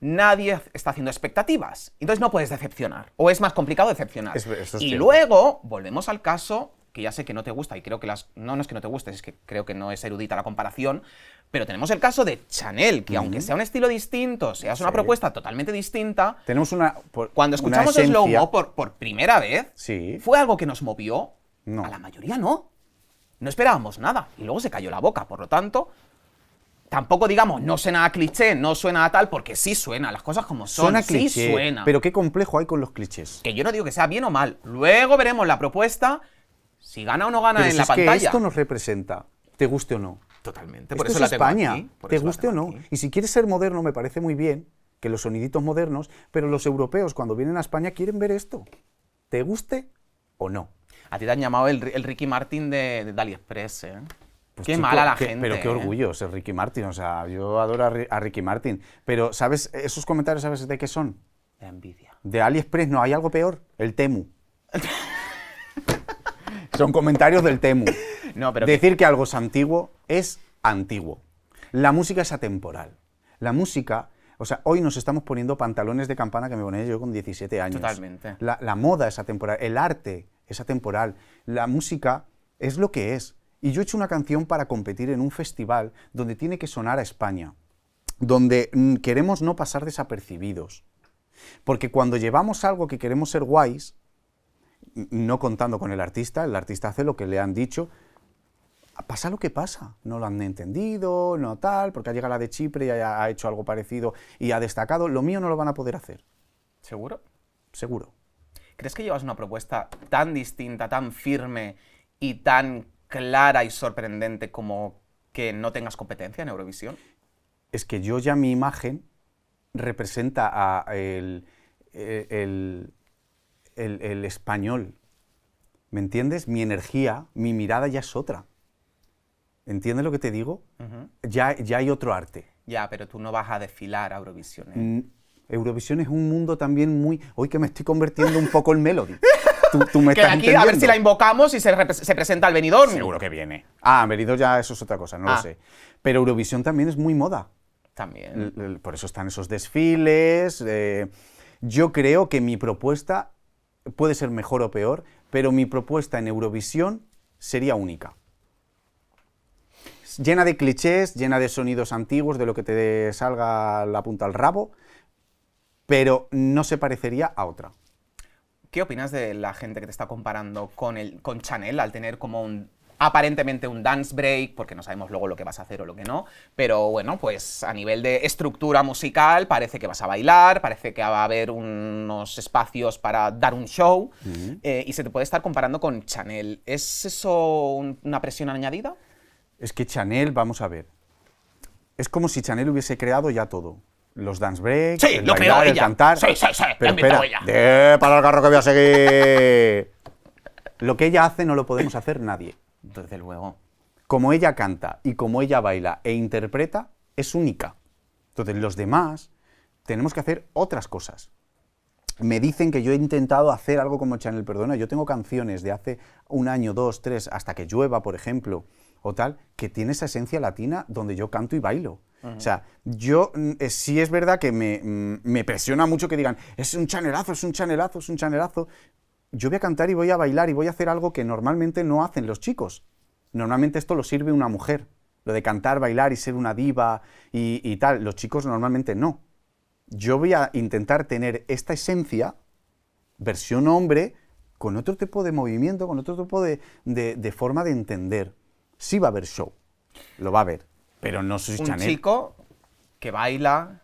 nadie está haciendo expectativas. Entonces no puedes decepcionar. O es más complicado decepcionar. y luego volvemos al caso que ya sé que no te gusta y creo que las... No, no es que no te guste, es que creo que no es erudita la comparación, pero tenemos el caso de Chanel, que aunque sea un estilo distinto, sea una propuesta totalmente distinta... Tenemos una... cuando escuchamos el logo por, primera vez, sí. fue algo que nos movió. A la mayoría no. No esperábamos nada y luego se cayó la boca, por lo tanto, tampoco digamos, no suena a cliché, no suena a tal, porque sí suena, las cosas como son, suena sí cliché, suena. Pero qué complejo hay con los clichés. Que yo no digo que sea bien o mal, luego veremos la propuesta, si gana o no gana en la pantalla. esto nos representa, te guste o no. Totalmente, por eso es la España, te guste o no. Y si quieres ser moderno, me parece muy bien que los soniditos modernos, pero los europeos cuando vienen a España quieren ver esto, te guste o no. A ti te han llamado el, Ricky Martin de, de Express, ¿eh? Pues qué mala la gente. Pero qué ¿eh? orgullo ser Ricky Martin. O sea, yo adoro a, Ricky Martin. Pero, ¿sabes? Esos comentarios, ¿sabes de qué son? De envidia. De AliExpress, no, hay algo peor. El Temu. son comentarios del Temu. No, pero Decir que... algo es antiguo es antiguo. La música es atemporal. La música o sea, hoy nos estamos poniendo pantalones de campana que me ponía yo con 17 años. Totalmente. La, la, moda es atemporal, el arte es atemporal, la música es lo que es y yo he hecho una canción para competir en un festival donde tiene que sonar a España, donde mm, queremos no pasar desapercibidos. Porque cuando llevamos algo que queremos ser guays, no contando con el artista, el artista hace lo que le han dicho, pasa lo que pasa, no lo han entendido, no tal, porque ha llegado la de Chipre y ha, hecho algo parecido y ha destacado, lo mío no lo van a poder hacer. ¿Seguro? Seguro. ¿Crees que llevas una propuesta tan distinta, tan firme y tan clara y sorprendente como que no tengas competencia en Eurovisión? Es que yo ya mi imagen representa a el, eh, español. ¿Me entiendes? Mi energía, mi mirada ya es otra. ¿Entiendes lo que te digo? ya, ya hay otro arte. Ya, pero tú no vas a desfilar a Eurovisión. ¿eh? Mm, Eurovisión es un mundo también muy... Hoy que me estoy convirtiendo un poco en Melody. A ver si la invocamos y se, presenta al venidor. Seguro que viene. Ah, venidor ya eso es otra cosa, no lo ah. sé. Pero Eurovisión también es muy moda. También. por eso están esos desfiles. Eh, yo creo que mi propuesta puede ser mejor o peor, pero mi propuesta en Eurovisión sería única. Llena de clichés, llena de sonidos antiguos, de lo que te salga la punta al rabo, pero no se parecería a otra. ¿Qué opinas de la gente que te está comparando con, el, con Chanel al tener como un aparentemente un dance break, porque no sabemos luego lo que vas a hacer o lo que no, pero bueno, pues a nivel de estructura musical parece que vas a bailar, parece que va a haber unos espacios para dar un show eh, y se te puede estar comparando con Chanel. ¿Es eso una presión añadida? Es que Chanel, vamos a ver, es como si Chanel hubiese creado ya todo los dance breaks, el cantar. Sí, pero espera, ella. para el carro que voy a seguir. lo que ella hace no lo podemos hacer nadie. Desde luego. Como ella canta y como ella baila e interpreta, es única. Entonces los demás tenemos que hacer otras cosas. Me dicen que yo he intentado hacer algo como Chanel Perdona. Yo tengo canciones de hace un año, dos, tres, hasta que llueva, por ejemplo, o tal, que tiene esa esencia latina donde yo canto y bailo. O sea, yo mm, eh, sí es verdad que mm, me, presiona mucho que digan, es un chanelazo, es un chanelazo, es un chanelazo. Yo voy a cantar y voy a bailar y voy a hacer algo que normalmente no hacen los chicos. Normalmente esto lo sirve una mujer, lo de cantar, bailar y ser una diva y, tal. Los chicos normalmente no. Yo voy a intentar tener esta esencia, versión hombre, con otro tipo de movimiento, con otro tipo de, de forma de entender. Sí va a haber show, lo va a haber. Pero no soy un chico que baila,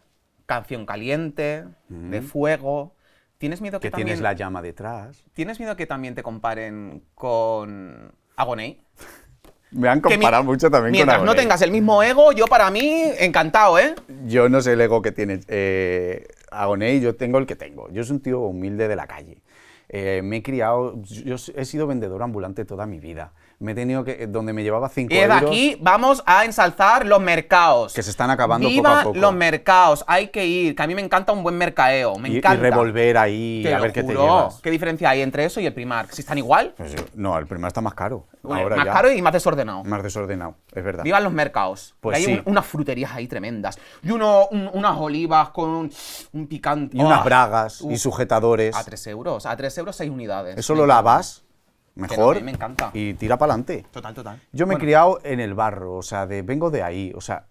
canción caliente, de fuego. ¿Tienes miedo que, también, tienes la llama detrás. ¿Tienes miedo que también te comparen con Agoney? Me han comparado mucho también mientras con no tengas el mismo ego, yo para mí, encantado, ¿eh? Yo no sé el ego que tiene eh, Agoney, yo tengo el que tengo. Yo soy un tío humilde de la calle. Eh, me he criado, yo he sido vendedor ambulante toda mi vida me he tenido que. Eh, donde me llevaba 5 euros. aquí vamos a ensalzar los mercados. Que se están acabando poco a poco. Los mercados, hay que ir. Que a mí me encanta un buen mercadeo. Me encanta. Y revolver ahí, a ver qué te llevas. ¿Qué diferencia hay entre eso y el Primark? ¿Si están igual? Pues, eh, no, el Primark está más caro. más caro y más desordenado. Más desordenado, es verdad. Vivan los mercados. Pues hay unas fruterías ahí tremendas. Y uno, unas olivas con un picante. Y unas bragas y sujetadores. A tres euros. A tres euros seis unidades. ¿Eso lo lavas? mejor. me encanta. Y tira para adelante. Total, total. Yo me he criado en el barro, o sea, de, vengo de ahí. O sea,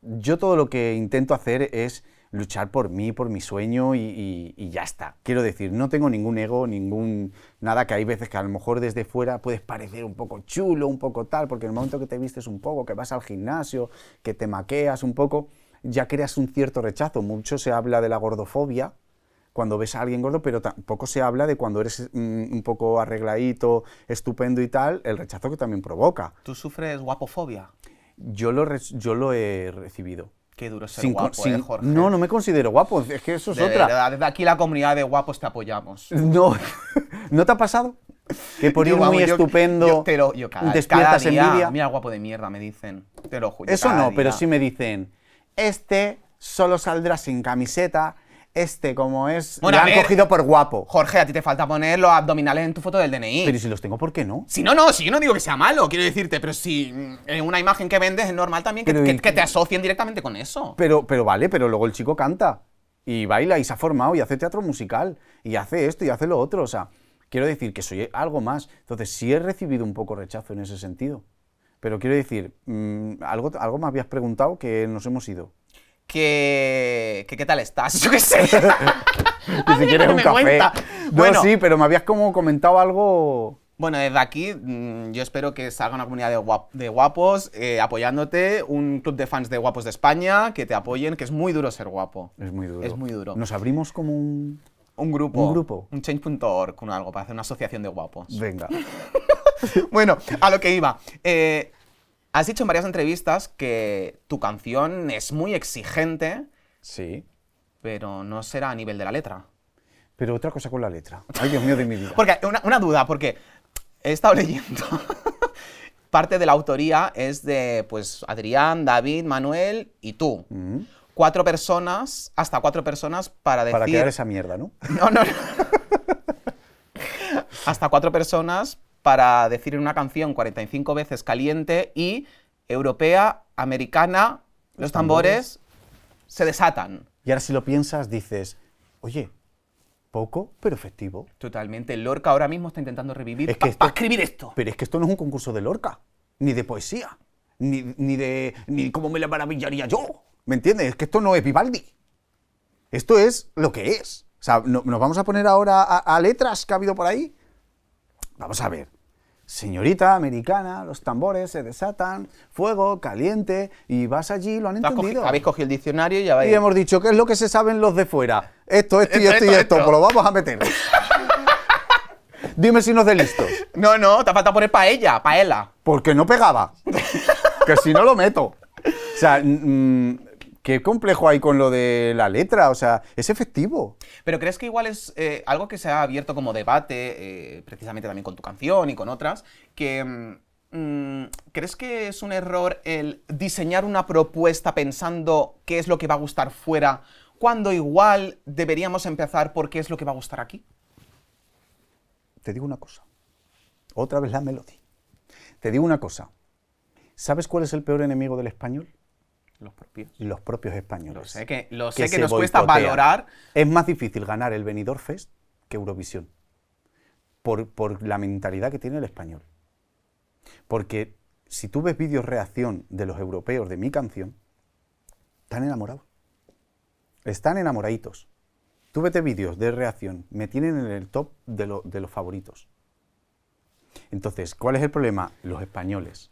yo todo lo que intento hacer es luchar por mí, por mi sueño y, y, ya está. Quiero decir, no tengo ningún ego, ningún nada que hay veces que a lo mejor desde fuera puedes parecer un poco chulo, un poco tal, porque en el momento que te vistes un poco, que vas al gimnasio, que te maqueas un poco, ya creas un cierto rechazo. Mucho se habla de la gordofobia, cuando ves a alguien gordo, pero tampoco se habla de cuando eres mm, un poco arregladito, estupendo y tal, el rechazo que también provoca. ¿Tú sufres guapofobia? Yo lo, he recibido. Qué duro ser guapo, eh, No, no me considero guapo, es que eso es de, otra. Desde aquí la comunidad de guapos te apoyamos. No, ¿no te ha pasado? Que por ir muy estupendo te despiertas envidia. Mira, guapo de mierda, me dicen. Te lo juro. Eso no, pero sí me dicen, este solo saldrá sin camiseta, este, como es. Bueno, lo han cogido por guapo. Jorge, a ti te falta poner los abdominales en tu foto del DNI. Pero si los tengo, ¿por qué no? Si no, no, si yo no digo que sea malo, quiero decirte, pero si mm, en una imagen que vendes es normal también que, te asocien directamente con eso. Pero, pero vale, pero luego el chico canta y baila y se ha formado y hace teatro musical y hace esto y hace lo otro. O sea, quiero decir que soy algo más. Entonces, sí he recibido un poco rechazo en ese sentido. Pero quiero decir, mm, algo, algo me habías preguntado que nos hemos ido que, qué tal estás, yo qué sé. Ni siquiera un café. bueno, sí, pero me habías como comentado algo... Bueno, desde aquí mm, yo espero que salga una comunidad de, guapos eh, apoyándote, un club de fans de guapos de España que te apoyen, que es muy duro ser guapo. Es muy duro. Es muy duro. Nos abrimos como un... Un grupo. Un grupo. Un change.org, con algo, para hacer una asociación de guapos. Venga. bueno, a lo que iba. Eh, Has dicho en varias entrevistas que tu canción es muy exigente. Sí. Pero no será a nivel de la letra. Pero otra cosa con la letra. Ay, Dios mío de mi vida. Porque, una, duda, porque he estado leyendo. Parte de la autoría es de, pues, Adrián, David, Manuel y tú. Mm. Cuatro personas, hasta cuatro personas para decir... Para crear esa mierda, ¿no? No, no, no. hasta cuatro personas para decir en una canción 45 veces caliente y europea, americana, los, tambores, se desatan. Y ahora si lo piensas dices, oye, poco, pero efectivo. Totalmente. Lorca ahora mismo está intentando revivir es escribir esto. Pero es que esto no es un concurso de Lorca, ni de poesía, ni, ni de ni cómo me la maravillaría yo. ¿Me entiendes? Es que esto no es Vivaldi. Esto es lo que es. O sea, nos vamos a poner ahora a, a letras que ha habido por ahí. Vamos a ver. Señorita americana, los tambores se desatan, fuego, caliente, y vas allí, lo han entendido. habéis cogido el diccionario y ya vais. Y hemos dicho, ¿qué es lo que se saben los de fuera? Esto, esto y esto, y esto, pues lo vamos a meter. Dime si nos dé de listos. No, no, te falta poner paella, paella. Porque no pegaba. que si no lo meto. O sea, mm, qué complejo hay con lo de la letra, o sea, es efectivo. Pero crees que igual es eh, algo que se ha abierto como debate, eh, precisamente también con tu canción y con otras, que... Mm, mm, ¿Crees que es un error el diseñar una propuesta pensando qué es lo que va a gustar fuera, cuando igual deberíamos empezar por qué es lo que va a gustar aquí? Te digo una cosa. Otra vez la melodía. Te digo una cosa. ¿Sabes cuál es el peor enemigo del español? Los propios. Los propios españoles. Lo sé que, nos cuesta valorar. Es más difícil ganar el Benidorm Fest que Eurovisión. Por, la mentalidad que tiene el español. Porque si tú ves vídeos reacción de los europeos de mi canción, están enamorados. Están enamoraditos. Tú vete vídeos de reacción, me tienen en el top de, de los favoritos. Entonces, ¿cuál es el problema? Los españoles.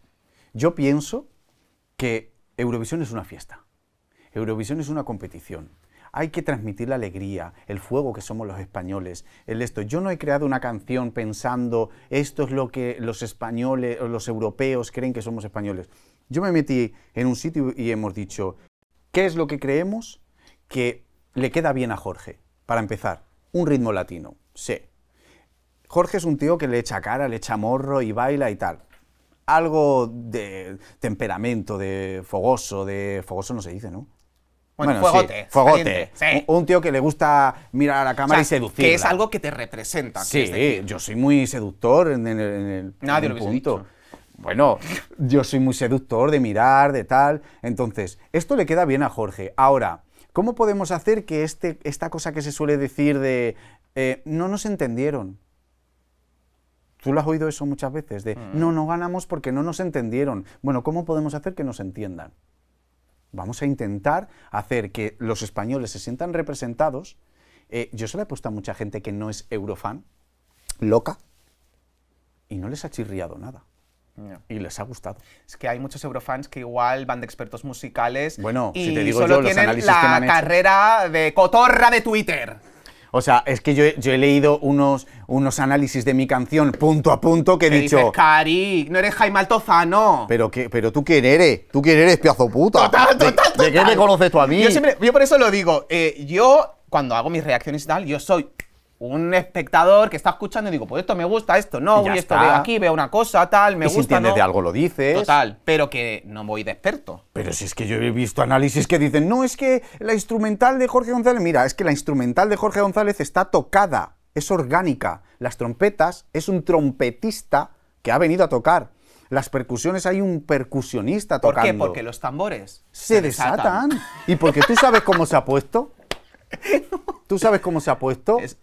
Yo pienso que Eurovisión es una fiesta. Eurovisión es una competición. Hay que transmitir la alegría, el fuego que somos los españoles, el esto. Yo no he creado una canción pensando esto es lo que los españoles, o los europeos creen que somos españoles. Yo me metí en un sitio y hemos dicho, ¿qué es lo que creemos que le queda bien a Jorge? Para empezar, un ritmo latino, sí. Jorge es un tío que le echa cara, le echa morro y baila y tal algo de temperamento, de fogoso, de fogoso no se dice, ¿no? Bueno, fuegote. Un, tío que le gusta mirar a la cámara y seducir. Que es algo que te representa. Sí, yo soy muy seductor en el, en Nadie lo punto. Bueno, yo soy muy seductor de mirar, de tal. Entonces, esto le queda bien a Jorge. Ahora, ¿cómo podemos hacer que este, esta cosa que se suele decir de eh, no nos entendieron? Tú lo has oído eso muchas veces, de mm. no, no ganamos porque no nos entendieron. Bueno, ¿cómo podemos hacer que nos entiendan? Vamos a intentar hacer que los españoles se sientan representados. Eh, yo se lo he puesto a mucha gente que no es eurofan, loca, y no les ha chirriado nada. Y les ha gustado. Es que hay muchos eurofans que igual van de expertos musicales. Bueno, y solo tienen la carrera de cotorra de Twitter. O sea, es que yo, he leído unos, unos análisis de mi canción punto a punto que he dicho. Eres Cari, no eres Jaime Altozano. Pero pero tú quién eres, tú quién eres, piazo puta. ¿De, qué me conoces tú a mí? Yo por eso lo digo. Eh, yo cuando hago mis reacciones y tal, yo soy un espectador que está escuchando y digo, pues esto me gusta, esto no, y, esto veo aquí, veo una cosa, tal, me gusta. Si entiendes de algo lo dices. Total, pero que no voy de experto. Pero si es que yo he visto análisis que dicen, no, es que la instrumental de Jorge González, mira, es que la instrumental de Jorge González está tocada, es orgánica. Las trompetas es un trompetista que ha venido a tocar. Las percusiones hay un percusionista tocando. ¿Por qué? Porque los tambores se, desatan. y porque tú sabes cómo se ha puesto. Tú sabes cómo se ha puesto. Es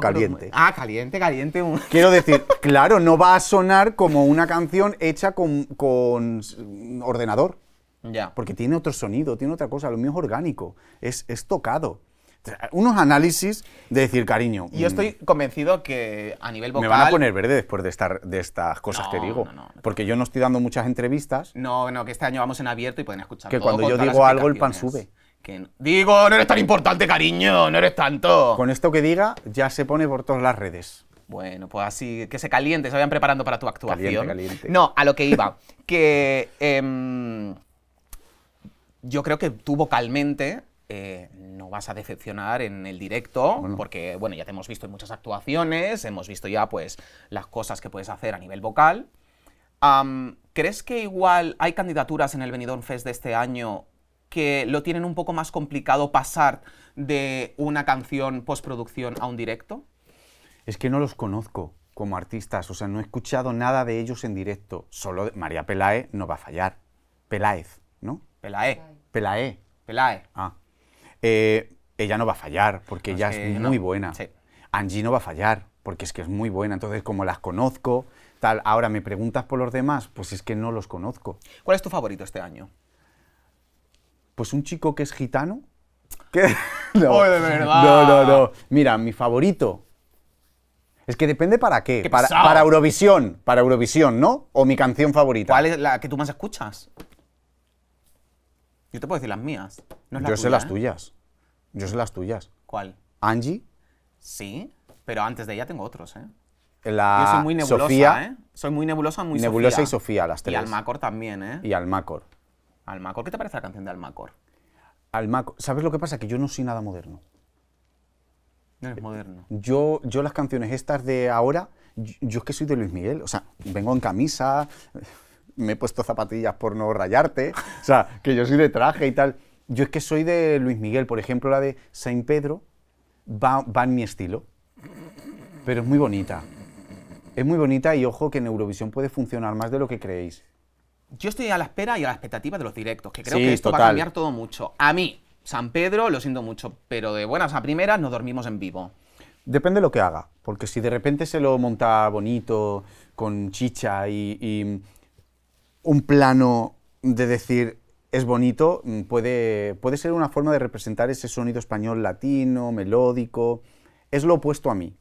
caliente. Ah, caliente, caliente. Quiero decir, claro, no va a sonar como una canción hecha con, con ordenador. Ya. Porque tiene otro sonido, tiene otra cosa, lo mío es orgánico, es, es tocado. Unos análisis de decir, cariño. Yo estoy mm, convencido que a nivel vocal. Me van a poner verde después de, estar, de estas cosas que digo. porque yo no estoy dando muchas entrevistas. No, no, que este año vamos en abierto y pueden escuchar. Que cuando yo digo algo, el pan sube. Digo, no eres tan importante, cariño, no eres tanto. Con esto que diga, ya se pone por todas las redes. Bueno, pues así, que se caliente, se vayan preparando para tu actuación. No, a lo que iba, que em, yo creo que tú vocalmente eh, no vas a decepcionar en el directo, porque bueno, ya te hemos visto en muchas actuaciones, hemos visto ya pues las cosas que puedes hacer a nivel vocal. ¿Crees que igual hay candidaturas en el Benidorm Fest de este año que lo tienen un poco más complicado pasar de una canción postproducción a un directo? Es que no los conozco como artistas, o sea, no he escuchado nada de ellos en directo. Solo María Pelae no va a fallar. Pelaez, ¿no? Pelae. Pelae. Pelae. Ah. Eh, ella no va a fallar, porque ella es, muy buena. Angie no va a fallar, porque es que es muy buena. Entonces, como las conozco, tal, ahora me preguntas por los demás, pues es que no los conozco. ¿Cuál es tu favorito este año? Pues un chico que es gitano. No. de verdad. No, no, no. Mira, mi favorito. Es que depende para qué. para, Eurovisión. Para Eurovisión, ¿no? O mi canción favorita. ¿Cuál es la que tú más escuchas? Yo te puedo decir las mías. Yo sé las ¿eh? tuyas. Yo sé las tuyas. ¿Cuál? Angie. Sí, pero antes de ella tengo otros, ¿eh? Yo soy muy nebulosa, ¿eh? Soy muy nebulosa, muy Nebulosa y Sofía, las tres. Y Almacor también, ¿eh? Y Almacor. Almacor. ¿Qué te parece la canción de Almacor? Almacor. ¿Sabes lo que pasa? Que yo no soy nada moderno. No eres moderno. Yo, yo las canciones estas de ahora, yo, es que soy de Luis Miguel. O sea, vengo en camisa, me he puesto zapatillas por no rayarte. o sea, que yo soy de traje y tal. Yo es que soy de Luis Miguel. Por ejemplo, la de Saint Pedro va, va en mi estilo. Pero es muy bonita. Es muy bonita y ojo que en Eurovisión puede funcionar más de lo que creéis yo estoy a la espera y a la expectativa de los directos, que creo que esto va a cambiar todo mucho. A mí, San Pedro, lo siento mucho, pero de buenas a primeras no dormimos en vivo. Depende de lo que haga, porque si de repente se lo monta bonito, con chicha y, y un plano de decir es bonito, mm, puede, puede ser una forma de representar ese sonido español latino, melódico. Es lo opuesto a mí,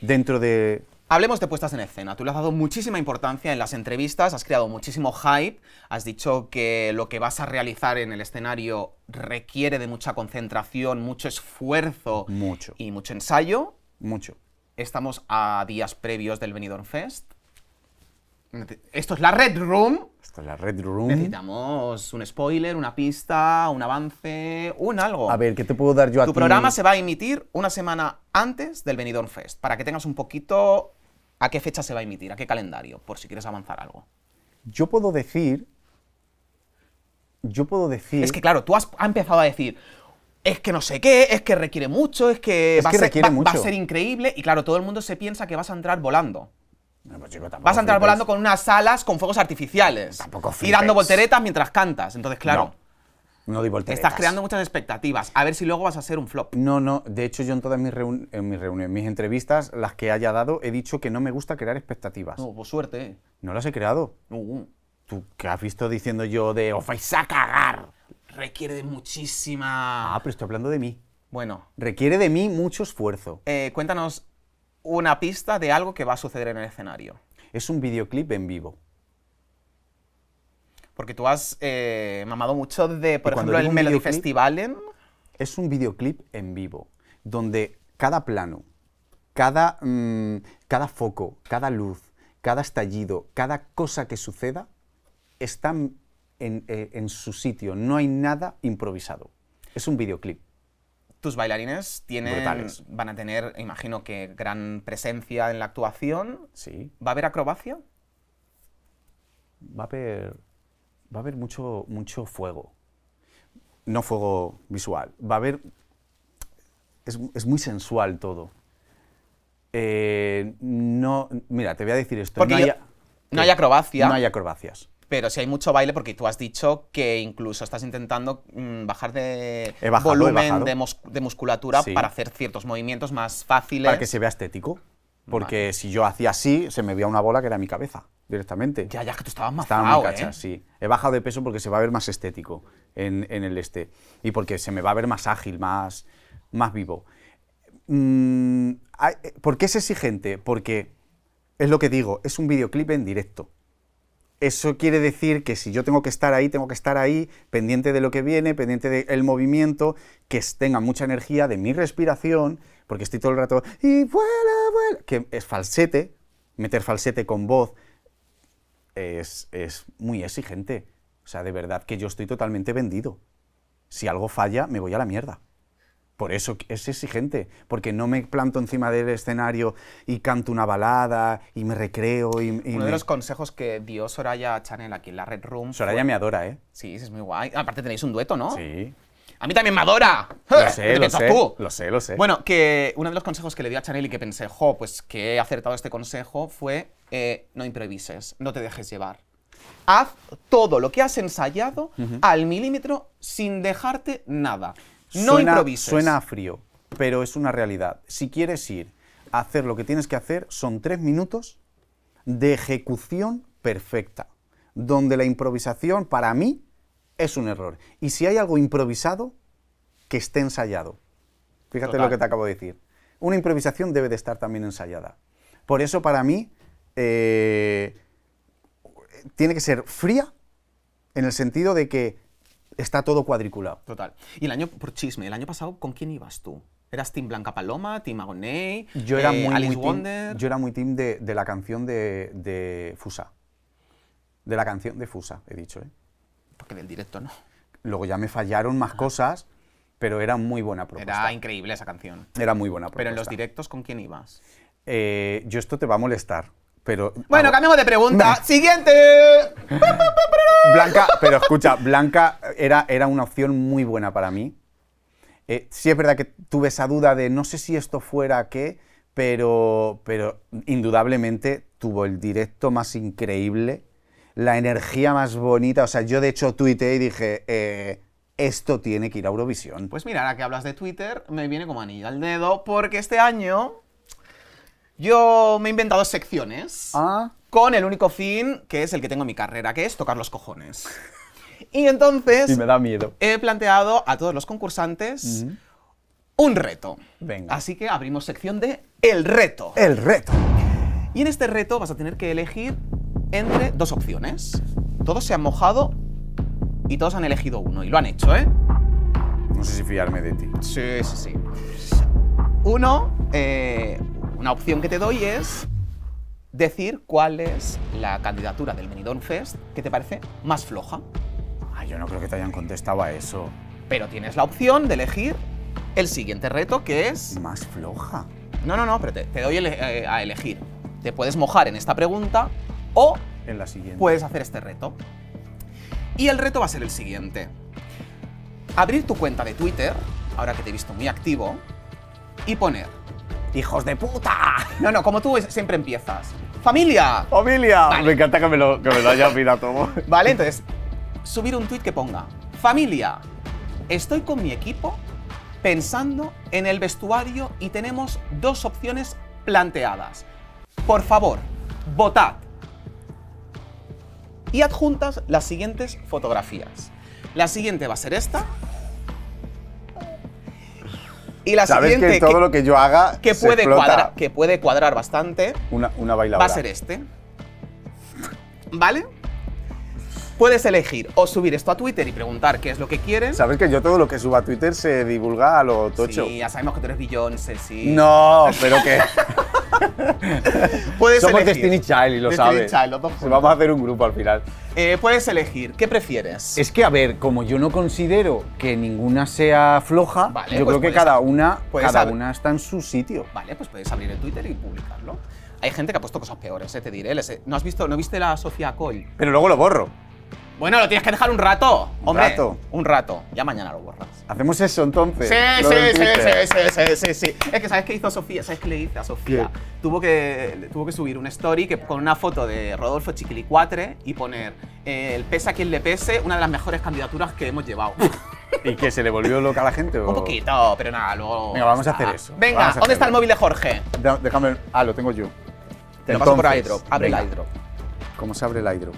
dentro de, Hablemos de puestas en escena. Tú le has dado muchísima importancia en las entrevistas, has creado muchísimo hype, has dicho que lo que vas a realizar en el escenario requiere de mucha concentración, mucho esfuerzo y mucho ensayo. Mucho. Estamos a días previos del Benidorm Fest. Esto es la Red Room. Esto es la Red Room. Necesitamos un spoiler, una pista, un avance, un algo. A ver, ¿qué te puedo dar yo a ti? Tu programa se va a emitir una semana antes del Benidorm Fest, para que tengas un poquito ¿A qué fecha se va a emitir? ¿A qué calendario? Por si quieres avanzar algo. Yo puedo decir... Yo puedo decir... Es que claro, tú has, empezado a decir, es que no sé qué, es que requiere mucho, es que, va, a ser increíble y claro, todo el mundo se piensa que vas a entrar volando. Pues vas a entrar volando con unas alas con fuegos artificiales. Tampoco volteretas mientras cantas. Entonces, claro. No el Estás creando muchas expectativas. A ver si luego vas a hacer un flop. No, no. De hecho, yo en todas mis, reuniones, mis entrevistas, las que haya dado, he dicho que no me gusta crear expectativas. No, por suerte. No las he creado. ¿Tú que has visto diciendo yo de os vais a cagar? Requiere de muchísima... Ah, pero estoy hablando de mí. Bueno. Requiere de mí mucho esfuerzo. Eh, cuéntanos una pista de algo que va a suceder en el escenario. Es un videoclip en vivo. Porque tú has eh, mamado mucho de, por ejemplo, el Melody Es un videoclip en vivo, donde cada plano, cada, mm, cada foco, cada luz, cada estallido, cada cosa que suceda, está eh, en, su sitio. No hay nada improvisado. Es un videoclip tus bailarines tienen, van a tener, imagino que, gran presencia en la actuación. Sí. ¿Va a haber acrobacia? Va a haber va a haber mucho, mucho fuego. No fuego visual. Va a haber... Es, muy sensual todo. Eh, no... Mira, te voy a decir esto. no, hay, no acrobacia. No hay acrobacias pero si hay mucho baile, porque tú has dicho que incluso estás intentando mm, bajar de volumen de, musculatura para hacer ciertos movimientos más fáciles. Para que se vea estético. Porque si yo hacía así, se me veía una bola que era mi cabeza directamente. Ya, ya, que tú estabas más Estaba ¿eh? sí. He bajado de peso porque se va a ver más estético en, el este. Y porque se me va a ver más ágil, más, vivo. Mm, ¿Por qué es exigente? Porque, es lo que digo, es un videoclip en directo eso quiere decir que si yo tengo que estar ahí, tengo que estar ahí, pendiente de lo que viene, pendiente del movimiento, que tenga mucha energía de mi respiración, porque estoy todo el rato, y vuela, vuela, que es falsete, meter falsete con voz es, es muy exigente. O sea, de verdad que yo estoy totalmente vendido. Si algo falla, me voy a la mierda. Por eso es exigente, porque no me planto encima del escenario y canto una balada y me recreo. Y, Uno de los consejos que dio Soraya Chanel aquí en la Red Room. Soraya me adora, ¿eh? Sí, es muy guay. Aparte tenéis un dueto, ¿no? Sí. A mí también me adora. Lo sé, lo sé, Bueno, que uno de los consejos que le dio a Chanel y que pensé, jo, pues que he acertado este consejo fue eh, no improvises, no te dejes llevar. Haz todo lo que has ensayado al milímetro sin dejarte nada. No suena, frío, pero es una realidad. Si quieres ir a hacer lo que tienes que hacer, son tres minutos de ejecución perfecta, donde la improvisación, para mí, es un error. Y si hay algo improvisado, que esté ensayado. Fíjate lo que te acabo de decir. Una improvisación debe de estar también ensayada. Por eso, para mí, eh, tiene que ser fría en el sentido de que está todo cuadriculado. Total. Y el año, por chisme, el año pasado, ¿con quién ibas tú? ¿Eras Team Blanca Paloma, Team Agoné, yo era eh, muy, Alice Wonder? yo era muy team de, la canción de, Fusa. De la canción de Fusa, he dicho, ¿eh? Porque del directo no. Luego ya me fallaron más ah. cosas, pero era muy buena propuesta. Era increíble esa canción. Era muy buena propuesta. Pero en los directos, ¿con quién ibas? Eh, yo esto te va a molestar bueno, cambiamos de pregunta. Siguiente. Blanca, pero escucha, Blanca era, era una opción muy buena para mí. Eh, sí es verdad que tuve esa duda de no sé si esto fuera qué, pero, pero indudablemente tuvo el directo más increíble, la energía más bonita. O sea, yo de hecho tuiteé y dije, eh, esto tiene que ir a Eurovisión. Pues mira, ahora que hablas de Twitter, me viene como anillo al dedo, porque este año yo me he inventado secciones ah. con el único fin que es el que tengo en mi carrera, que es tocar los cojones. Y entonces. Y me da miedo. He planteado a todos los concursantes un reto. Venga. Así que abrimos sección de El reto. El reto. Y en este reto vas a tener que elegir entre dos opciones. Todos se han mojado y todos han elegido uno. Y lo han hecho, ¿eh? No sé si fiarme de ti. Sí, sí, sí. Uno eh, una opción que te doy es decir cuál es la candidatura del Menidón Fest que te parece más floja. Ah, yo no creo que te hayan contestado a eso. Pero tienes la opción de elegir el siguiente reto, que es... Más floja. No, no, no, pero te, doy eh, a elegir. Te puedes mojar en esta pregunta o... En la siguiente. Puedes hacer este reto. Y el reto va a ser el siguiente. Abrir tu cuenta de Twitter, ahora que te he visto muy activo, y poner ¡Hijos de puta! No, no, como tú siempre empiezas. ¡Familia! ¡Familia! Me encanta que me lo, que me lo todo. vale, entonces, subir un tuit que ponga: ¡Familia! Estoy con mi equipo pensando en el vestuario y tenemos dos opciones planteadas. Por favor, votad. Y adjuntas las siguientes fotografías. La siguiente va a ser esta, y la ¿Sabes siguiente. Que todo lo que yo haga. Que puede, cuadrar, que puede cuadrar bastante. Una, una baila Va a ser este. ¿Vale? Puedes elegir o subir esto a Twitter y preguntar qué es lo que quieren. Sabes que yo todo lo que suba a Twitter se divulga a lo tocho. Sí, ya sabemos que tú eres sí. No, pero que. Somos Destiny Child y lo Destiny sabes. Child, dos Vamos a hacer un grupo al final. Eh, puedes elegir, ¿qué prefieres? Es que, a ver, como yo no considero que ninguna sea floja, yo pues creo que cada, una, cada una está en su sitio. Vale, pues puedes abrir el Twitter y publicarlo. Hay gente que ha puesto cosas peores, eh, te diré. ¿No has visto, no viste la Sofía Coy? Pero luego lo borro. Bueno, lo tienes que dejar un rato. Hombre, un rato. Un rato. Ya mañana lo borras. Hacemos eso entonces. Sí, sí, sí, sí, sí, sí, sí, Es que ¿sabes qué hizo Sofía? ¿Sabes qué le hice a Sofía? Tuvo que, tuvo que subir una story que, con una foto de Rodolfo Chiquilicuatre y poner eh, el pese a quien le pese, una de las mejores candidaturas que hemos llevado. ¿Y que se le volvió loca a la gente? Un poquito, pero nada, luego. Venga, vamos a hacer eso. Venga, ¿dónde está el móvil de Jorge? déjame. Ah, lo tengo yo. Te lo paso por iDrop. Abre el iDrop. ¿Cómo se abre el iDrop?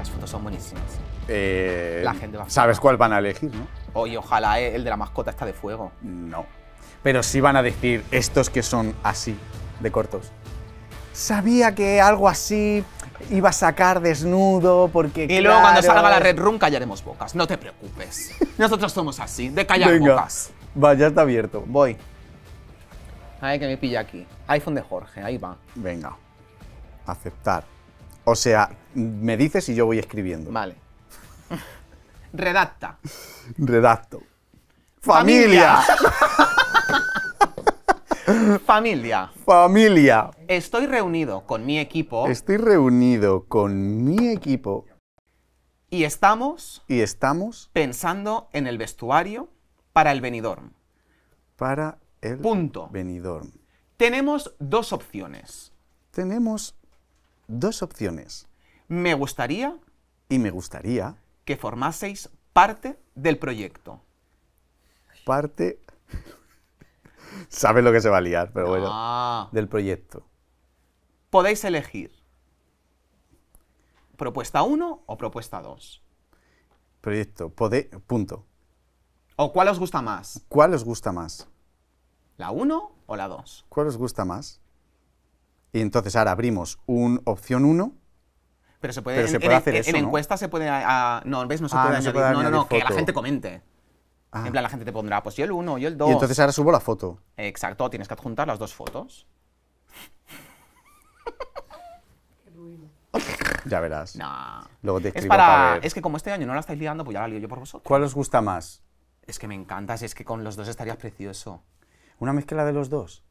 Las fotos son buenísimas. Eh, la gente ¿Sabes cuál van a elegir, no? Oye, ojalá eh, el de la mascota está de fuego. No. Pero sí van a decir estos que son así, de cortos. Sabía que algo así iba a sacar desnudo porque. Y luego cuando salga la Red Room callaremos bocas, no te preocupes. Nosotros somos así, de callar bocas. Va, ya está abierto. Voy. A que me pilla aquí. iPhone de Jorge, ahí va. Venga. Aceptar. O sea, me dices y yo voy escribiendo. Vale. Redacta. Redacto. ¡Familia! Familia. Familia. Estoy reunido con mi equipo. Estoy reunido con mi equipo. Y estamos. Y estamos. Pensando en el vestuario para el Benidorm. Para el. Punto. Benidorm. Tenemos dos opciones. Tenemos dos opciones. Me gustaría y me gustaría que formaseis parte del proyecto. Parte... Sabes lo que se va a liar, pero bueno. Del proyecto. Podéis elegir propuesta 1 o propuesta 2. Proyecto, punto. ¿O cuál os gusta más? ¿Cuál os gusta más? ¿La 1 o la 2? ¿Cuál os gusta más? Y entonces ahora abrimos un opción 1. Pero se puede, hacer en, eso, en encuesta se puede... no, ¿ves? No se ah, puede no Se puede no, no, no, que la gente comente. Ah. En plan, la gente te pondrá, pues yo el 1, yo el 2. Y entonces ahora subo la foto. Exacto, tienes que adjuntar las dos fotos. ya verás. No. Luego te escribo es para, Es que como este año no la estáis liando, pues ya la lío yo por vosotros. ¿Cuál os gusta más? Es que me encantas, es que con los dos estarías precioso. ¿Una mezcla de los dos?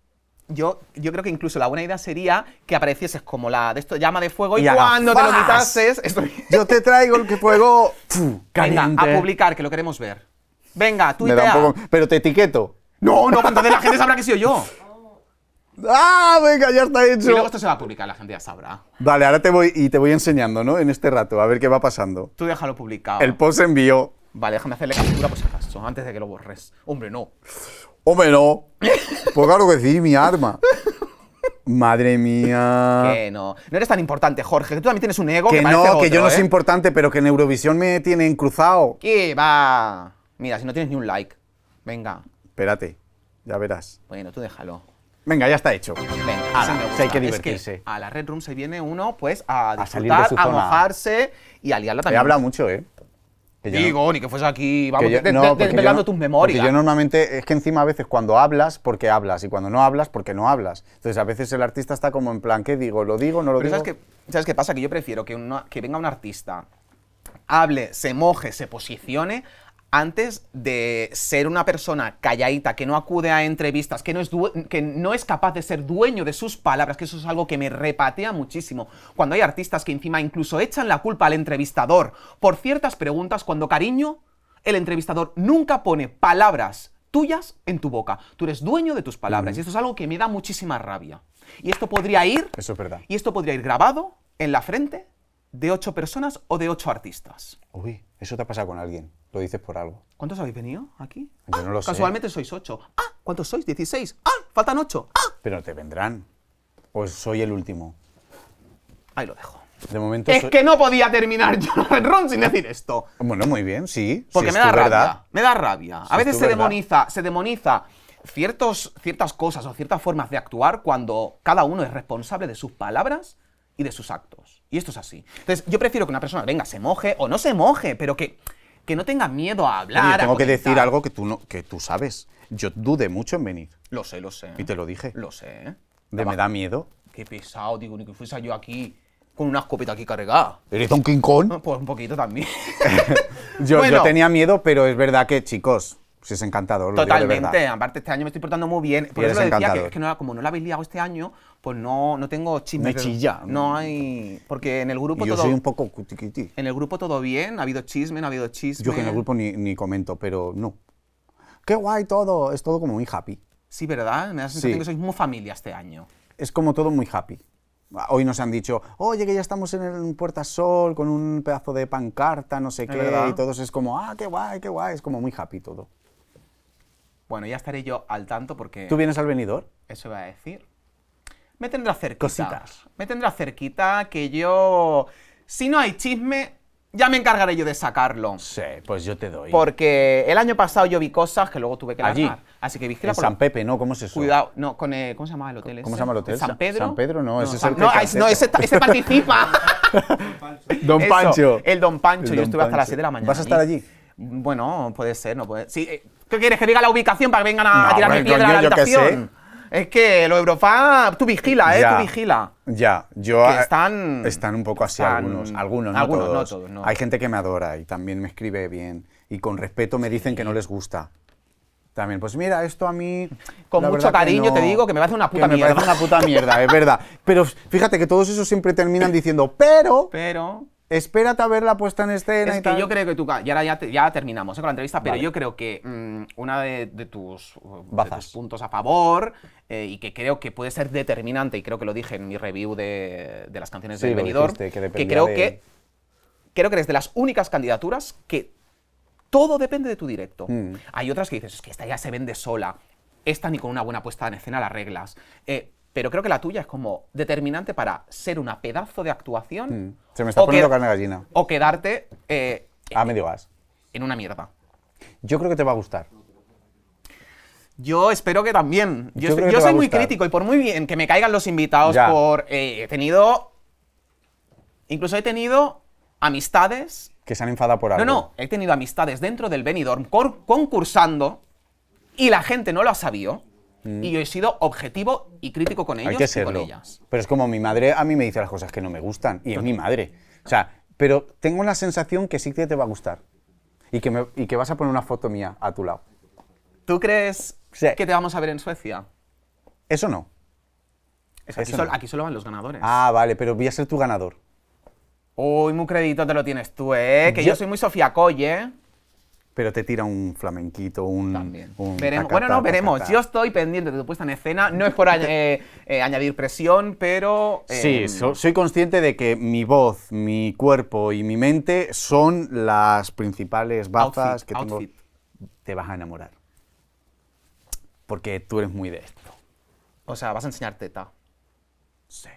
yo, yo creo que incluso la buena idea sería que aparecieses como la de esto llama de fuego y, cuando te lo quitases, yo te traigo el que fuego caliente. Venga, a publicar, que lo queremos ver. Venga, tú poco... Pero te etiqueto. No, no, entonces la gente sabrá que soy yo. ¡Ah! Venga, ya está hecho. Y luego esto se va a publicar, la gente ya sabrá. Vale, ahora te voy y te voy enseñando, ¿no? En este rato, a ver qué va pasando. Tú déjalo publicado. El post envió. Vale, déjame hacerle captura pues si acaso, antes de que lo borres. Hombre, no. Hombre, no. Pues claro que sí, mi arma. Madre mía. Que no. No eres tan importante, Jorge. Que tú también tienes un ego. Que, que no, que yo no ¿eh? soy importante, pero que en Eurovisión me tienen cruzado. ¡Qué va. Mira, si no tienes ni un like. Venga. Espérate, ya verás. Bueno, tú déjalo. Venga, ya está hecho. Venga, Ala, hay que divertirse. a la Red Room se viene uno, pues, a disfrutar, a, mojarse y a liarla también. Me habla mucho, ¿eh? Digo, ni que fuese aquí, vamos, tus memorias. yo normalmente, es que encima a veces cuando hablas, porque hablas, y cuando no hablas, porque no hablas. Entonces a veces el artista está como en plan, ¿qué digo? ¿Lo digo? ¿No lo digo? ¿sabes qué, ¿Sabes qué pasa? Que yo prefiero que, una, que venga un artista, hable, se moje, se posicione, antes de ser una persona calladita, que no acude a entrevistas, que no, es que no es capaz de ser dueño de sus palabras, que eso es algo que me repatea muchísimo. Cuando hay artistas que encima incluso echan la culpa al entrevistador por ciertas preguntas, cuando cariño, el entrevistador nunca pone palabras tuyas en tu boca. Tú eres dueño de tus palabras. Y esto es algo que me da muchísima rabia. Y esto podría ir. Eso es verdad. Y esto podría ir grabado en la frente de ocho personas o de ocho artistas. Uy. Eso te ha pasado con alguien. Lo dices por algo. ¿Cuántos habéis venido aquí? no ah, lo casualmente sois ocho. Ah, ¿cuántos sois? Dieciséis. Ah, faltan ocho. Ah. Pero te vendrán. Pues soy el último. Ahí lo dejo. De momento es que no podía terminar yo el ron sin decir esto. Bueno, muy bien, sí. Porque me, da rabia, me da rabia. A veces se demoniza, se demoniza ciertos, ciertas cosas o ciertas formas de actuar cuando cada uno es responsable de sus palabras y de sus actos. Y esto es así. Entonces, yo prefiero que una persona, venga, se moje o no se moje, pero que, que no tenga miedo a hablar. tengo que decir algo que tú, no, que tú sabes. Yo dudé mucho en venir. Lo sé, lo sé. Y te lo dije. Lo sé. De me da miedo. Qué pesado, digo, ni que fuese yo aquí con una escopeta aquí cargada. ¿Eres un King Kong? Pues un poquito también. yo, yo tenía miedo, pero es verdad que, chicos, pues es encantador. Totalmente. Aparte, este año me estoy portando muy bien. Por eso lo decía que, es que como no la habéis liado este año, pues no, no tengo chismes. No chilla. No hay. Porque en el grupo yo soy un poco cutiquiti. En el grupo todo bien, ha habido chisme, no ha habido chisme. Yo que en el grupo ni, ni comento, pero no. Qué guay todo, es todo como muy happy. Sí, ¿verdad? Me da la sensación que sois muy familia este año. Es como todo muy happy. Hoy nos han dicho, oye, que ya estamos en el Puerta Sol con un pedazo de pancarta, no sé qué, y todos es como, ah, qué guay, qué guay, es como muy happy todo. Bueno, ya estaré yo al tanto porque... ¿Tú vienes al venidor? Eso voy a decir. Me tendrá cerquita. Cositas. Me tendrá cerquita que yo... Si no hay chisme, ya me encargaré yo de sacarlo. Sí, pues yo te doy. Porque el año pasado yo vi cosas que luego tuve que Allí. Así que vigila en por... San Pepe, ¿no? ¿Cómo se eso? Cuidado. No, con eh, ¿Cómo se llama el hotel ¿Cómo se llama el hotel? ¿San Pedro? San Pedro, no. ese es el no, no, ese, ese participa. Don Pancho. el Don Pancho. yo estuve hasta las 7 de la mañana. ¿Vas a estar allí? Bueno, puede ser, no puede... Sí, eh, ¿Qué quieres? ¿Que diga la ubicación para que vengan a, tirar tirarme piedra a la habitación? Es que lo Eurofans, tú vigila, ¿eh? tú vigila. Ya, yo. están. Están un poco así algunos. Algunos, no todos. Hay gente que me adora y también me escribe bien. Y con respeto me dicen que no les gusta. También, pues mira, esto a mí. Con mucho cariño te digo que me parece una puta mierda. Me parece una puta mierda, es verdad. Pero fíjate que todos esos siempre terminan diciendo, pero. Pero espérate a ver la puesta en escena. Es que yo creo que tú, ya, terminamos ¿eh? con la entrevista, pero yo creo que mm, una de, tus, puntos a favor eh, y que creo que puede ser determinante, y creo que lo dije en mi review de, las canciones del venidor, que, creo que creo que eres de las únicas candidaturas que todo depende de tu directo. Mm. Hay otras que dices, es que esta ya se vende sola, esta ni con una buena puesta en escena las reglas. Eh, pero creo que la tuya es como determinante para ser una pedazo de actuación. Mm. Se me está poniendo carne gallina. O quedarte. Eh, a medio gas. En una mierda. Yo creo que te va a gustar. Yo espero que también. Yo, soy muy crítico y por muy bien que me caigan los invitados, por. Eh, he tenido. Incluso he tenido amistades. Que se han enfadado por algo. No, no. He tenido amistades dentro del Benidorm concursando y la gente no lo ha sabido Mm. Y yo he sido objetivo y crítico con ellos con ellas. Pero es como mi madre a mí me dice las cosas que no me gustan. Y es mi madre. O sea, pero tengo la sensación que sí que te va a gustar. Y que, que vas a poner una foto mía a tu lado. ¿Tú crees que te vamos a ver en Suecia? Eso no. aquí, solo, van los ganadores. Ah, vale, pero voy a ser tu ganador. Uy, muy crédito te lo tienes tú, ¿eh? Que yo, soy muy Sofía Coy, ¿eh? pero te tira un flamenquito, un... bueno, no, veremos. Yo estoy pendiente de tu puesta en escena. No es por eh, eh, añadir presión, pero... sí, em, soy consciente de que mi voz, mi cuerpo y mi mente son las principales bazas que tengo. Te vas a enamorar. Porque tú eres muy de esto. O sea, vas a enseñar teta. Sí.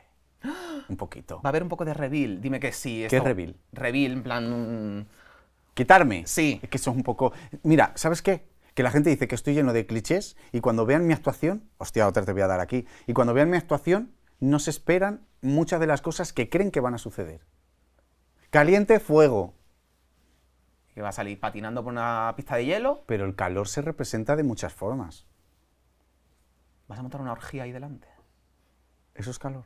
Un poquito. Va a haber un poco de reveal. Dime que sí. ¿Qué es reveal? Reveal, en plan quitarme. Sí. Es que eso es un poco... Mira, ¿sabes qué? Que la gente dice que estoy lleno de clichés y cuando vean mi actuación, hostia, otra te voy a dar aquí, y cuando vean mi actuación no se esperan muchas de las cosas que creen que van a suceder. Caliente, fuego. Que va a salir patinando por una pista de hielo. Pero el calor se representa de muchas formas. Vas a montar una orgía ahí delante. Eso es calor.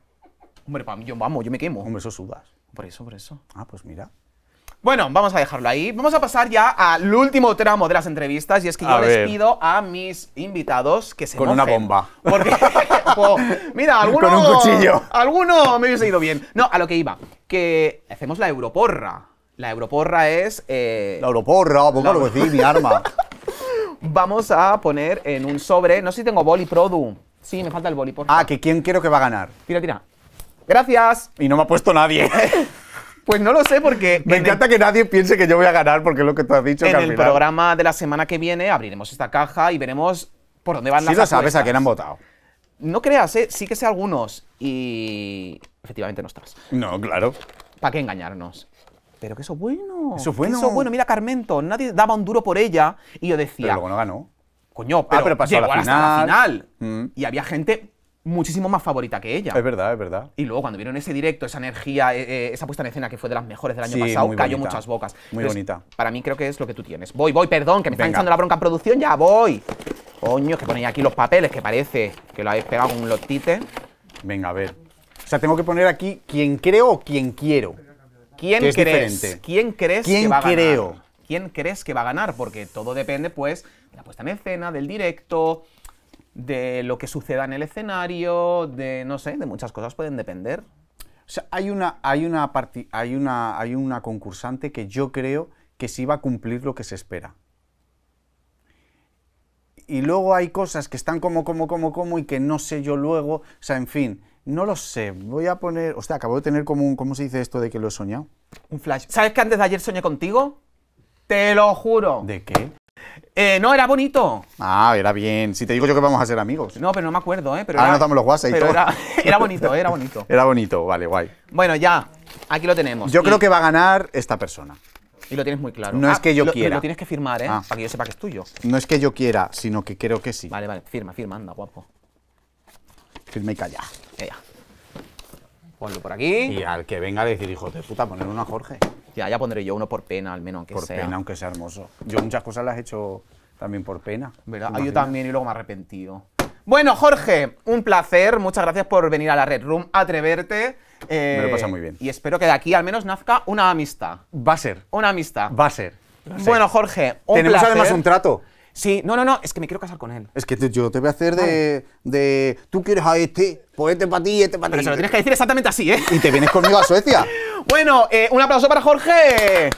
Hombre, yo, vamos, yo me quemo. Hombre, eso sudas. Por eso, por eso. Ah, pues mira. Bueno, vamos a dejarlo ahí. Vamos a pasar ya al último tramo de las entrevistas y es que yo les pido a mis invitados que se Con una bomba. Porque, mira, alguno... un cuchillo. Alguno me hubiese ido bien. No, a lo que iba. Que hacemos la europorra. La europorra es... Eh, la europorra, pongo lo que mi arma. Vamos a poner en un sobre... No sé si tengo boli produ. Sí, me falta el boli, Ah, que quién quiero que va a ganar. Tira, tira. Gracias. Y no me ha puesto nadie. Pues no lo sé porque... Me encanta que nadie piense que yo voy a ganar porque es lo que tú has dicho. En el programa de la semana que viene abriremos esta caja y veremos por dónde van sí las lo sabes a quién han votado. No creas, ¿eh? sí que sé algunos y... Efectivamente no estás. No, claro. ¿Para qué engañarnos? Pero que eso bueno. Eso bueno. Eso bueno. Mira, Carmento, nadie daba un duro por ella y yo decía... Pero luego no ganó. Coño, ah, pero, a la final. Mm. Y había gente muchísimo más favorita que ella. Es verdad, es verdad. Y luego cuando vieron ese directo, esa energía, eh, eh, esa puesta en escena que fue de las mejores del año pasado, cayó muchas bocas. Muy bonita. Para mí creo que es lo que tú tienes. Voy, voy, perdón, que me están echando la bronca en producción, ya voy. Coño, que ponéis aquí los papeles, que parece que lo habéis pegado con un lotite. Venga, a ver. O sea, tengo que poner aquí quién creo o quién quiero. ¿Quién crees? ¿Quién crees ¿Quién que va a ganar? ¿Quién crees que va a ganar? Porque todo depende, pues, de la puesta en escena, del directo, de lo que suceda en el escenario, de no sé, de muchas cosas pueden depender. O sea, hay una, hay una, hay una, hay una concursante que yo creo que sí va a cumplir lo que se espera. Y luego hay cosas que están como, como, como, como y que no sé yo luego. O sea, en fin, no lo sé. Voy a poner. o sea, acabo de tener como un. ¿Cómo se dice esto de que lo he soñado? Un flash. ¿Sabes que antes de ayer soñé contigo? Te lo juro. ¿De qué? Eh, no, era bonito. Ah, era bien. Si te digo yo que vamos a ser amigos. No, pero no me acuerdo, ¿eh? Ahora era, los WhatsApp y todo. Era, bonito, era bonito. Era bonito, vale, guay. Bueno, ya, aquí lo tenemos. Yo creo que va a ganar esta persona. Y lo tienes muy claro. No es ah, que yo quiera. Lo tienes que firmar, ¿eh? Ah. Para que yo sepa que es tuyo. No es que yo quiera, sino que creo que sí. Vale, vale, firma, firma, anda, guapo. Firma y calla. Ya. Ponlo por aquí. Y al que venga a decir, hijo de puta, poner uno a Jorge ya pondré yo uno por pena, al menos, aunque sea. Por pena, aunque sea hermoso. Yo muchas cosas las he hecho también por pena. ¿Verdad? Ah, yo también y luego me he arrepentido. Bueno, Jorge, un placer. Muchas gracias por venir a la Red Room, atreverte. Eh, me lo pasa muy bien. Y espero que de aquí al menos nazca una amistad. Va a ser. Una amistad. Va a ser. Bueno, Jorge, un Tenemos además un trato. Sí, no, no, no, es que me quiero casar con él. Es que yo te voy a hacer de, de. Tú quieres a este, pues este para ti y este para Pero se lo tienes que decir exactamente así, ¿eh? Y te vienes conmigo a Suecia. Bueno, eh, un aplauso para Jorge.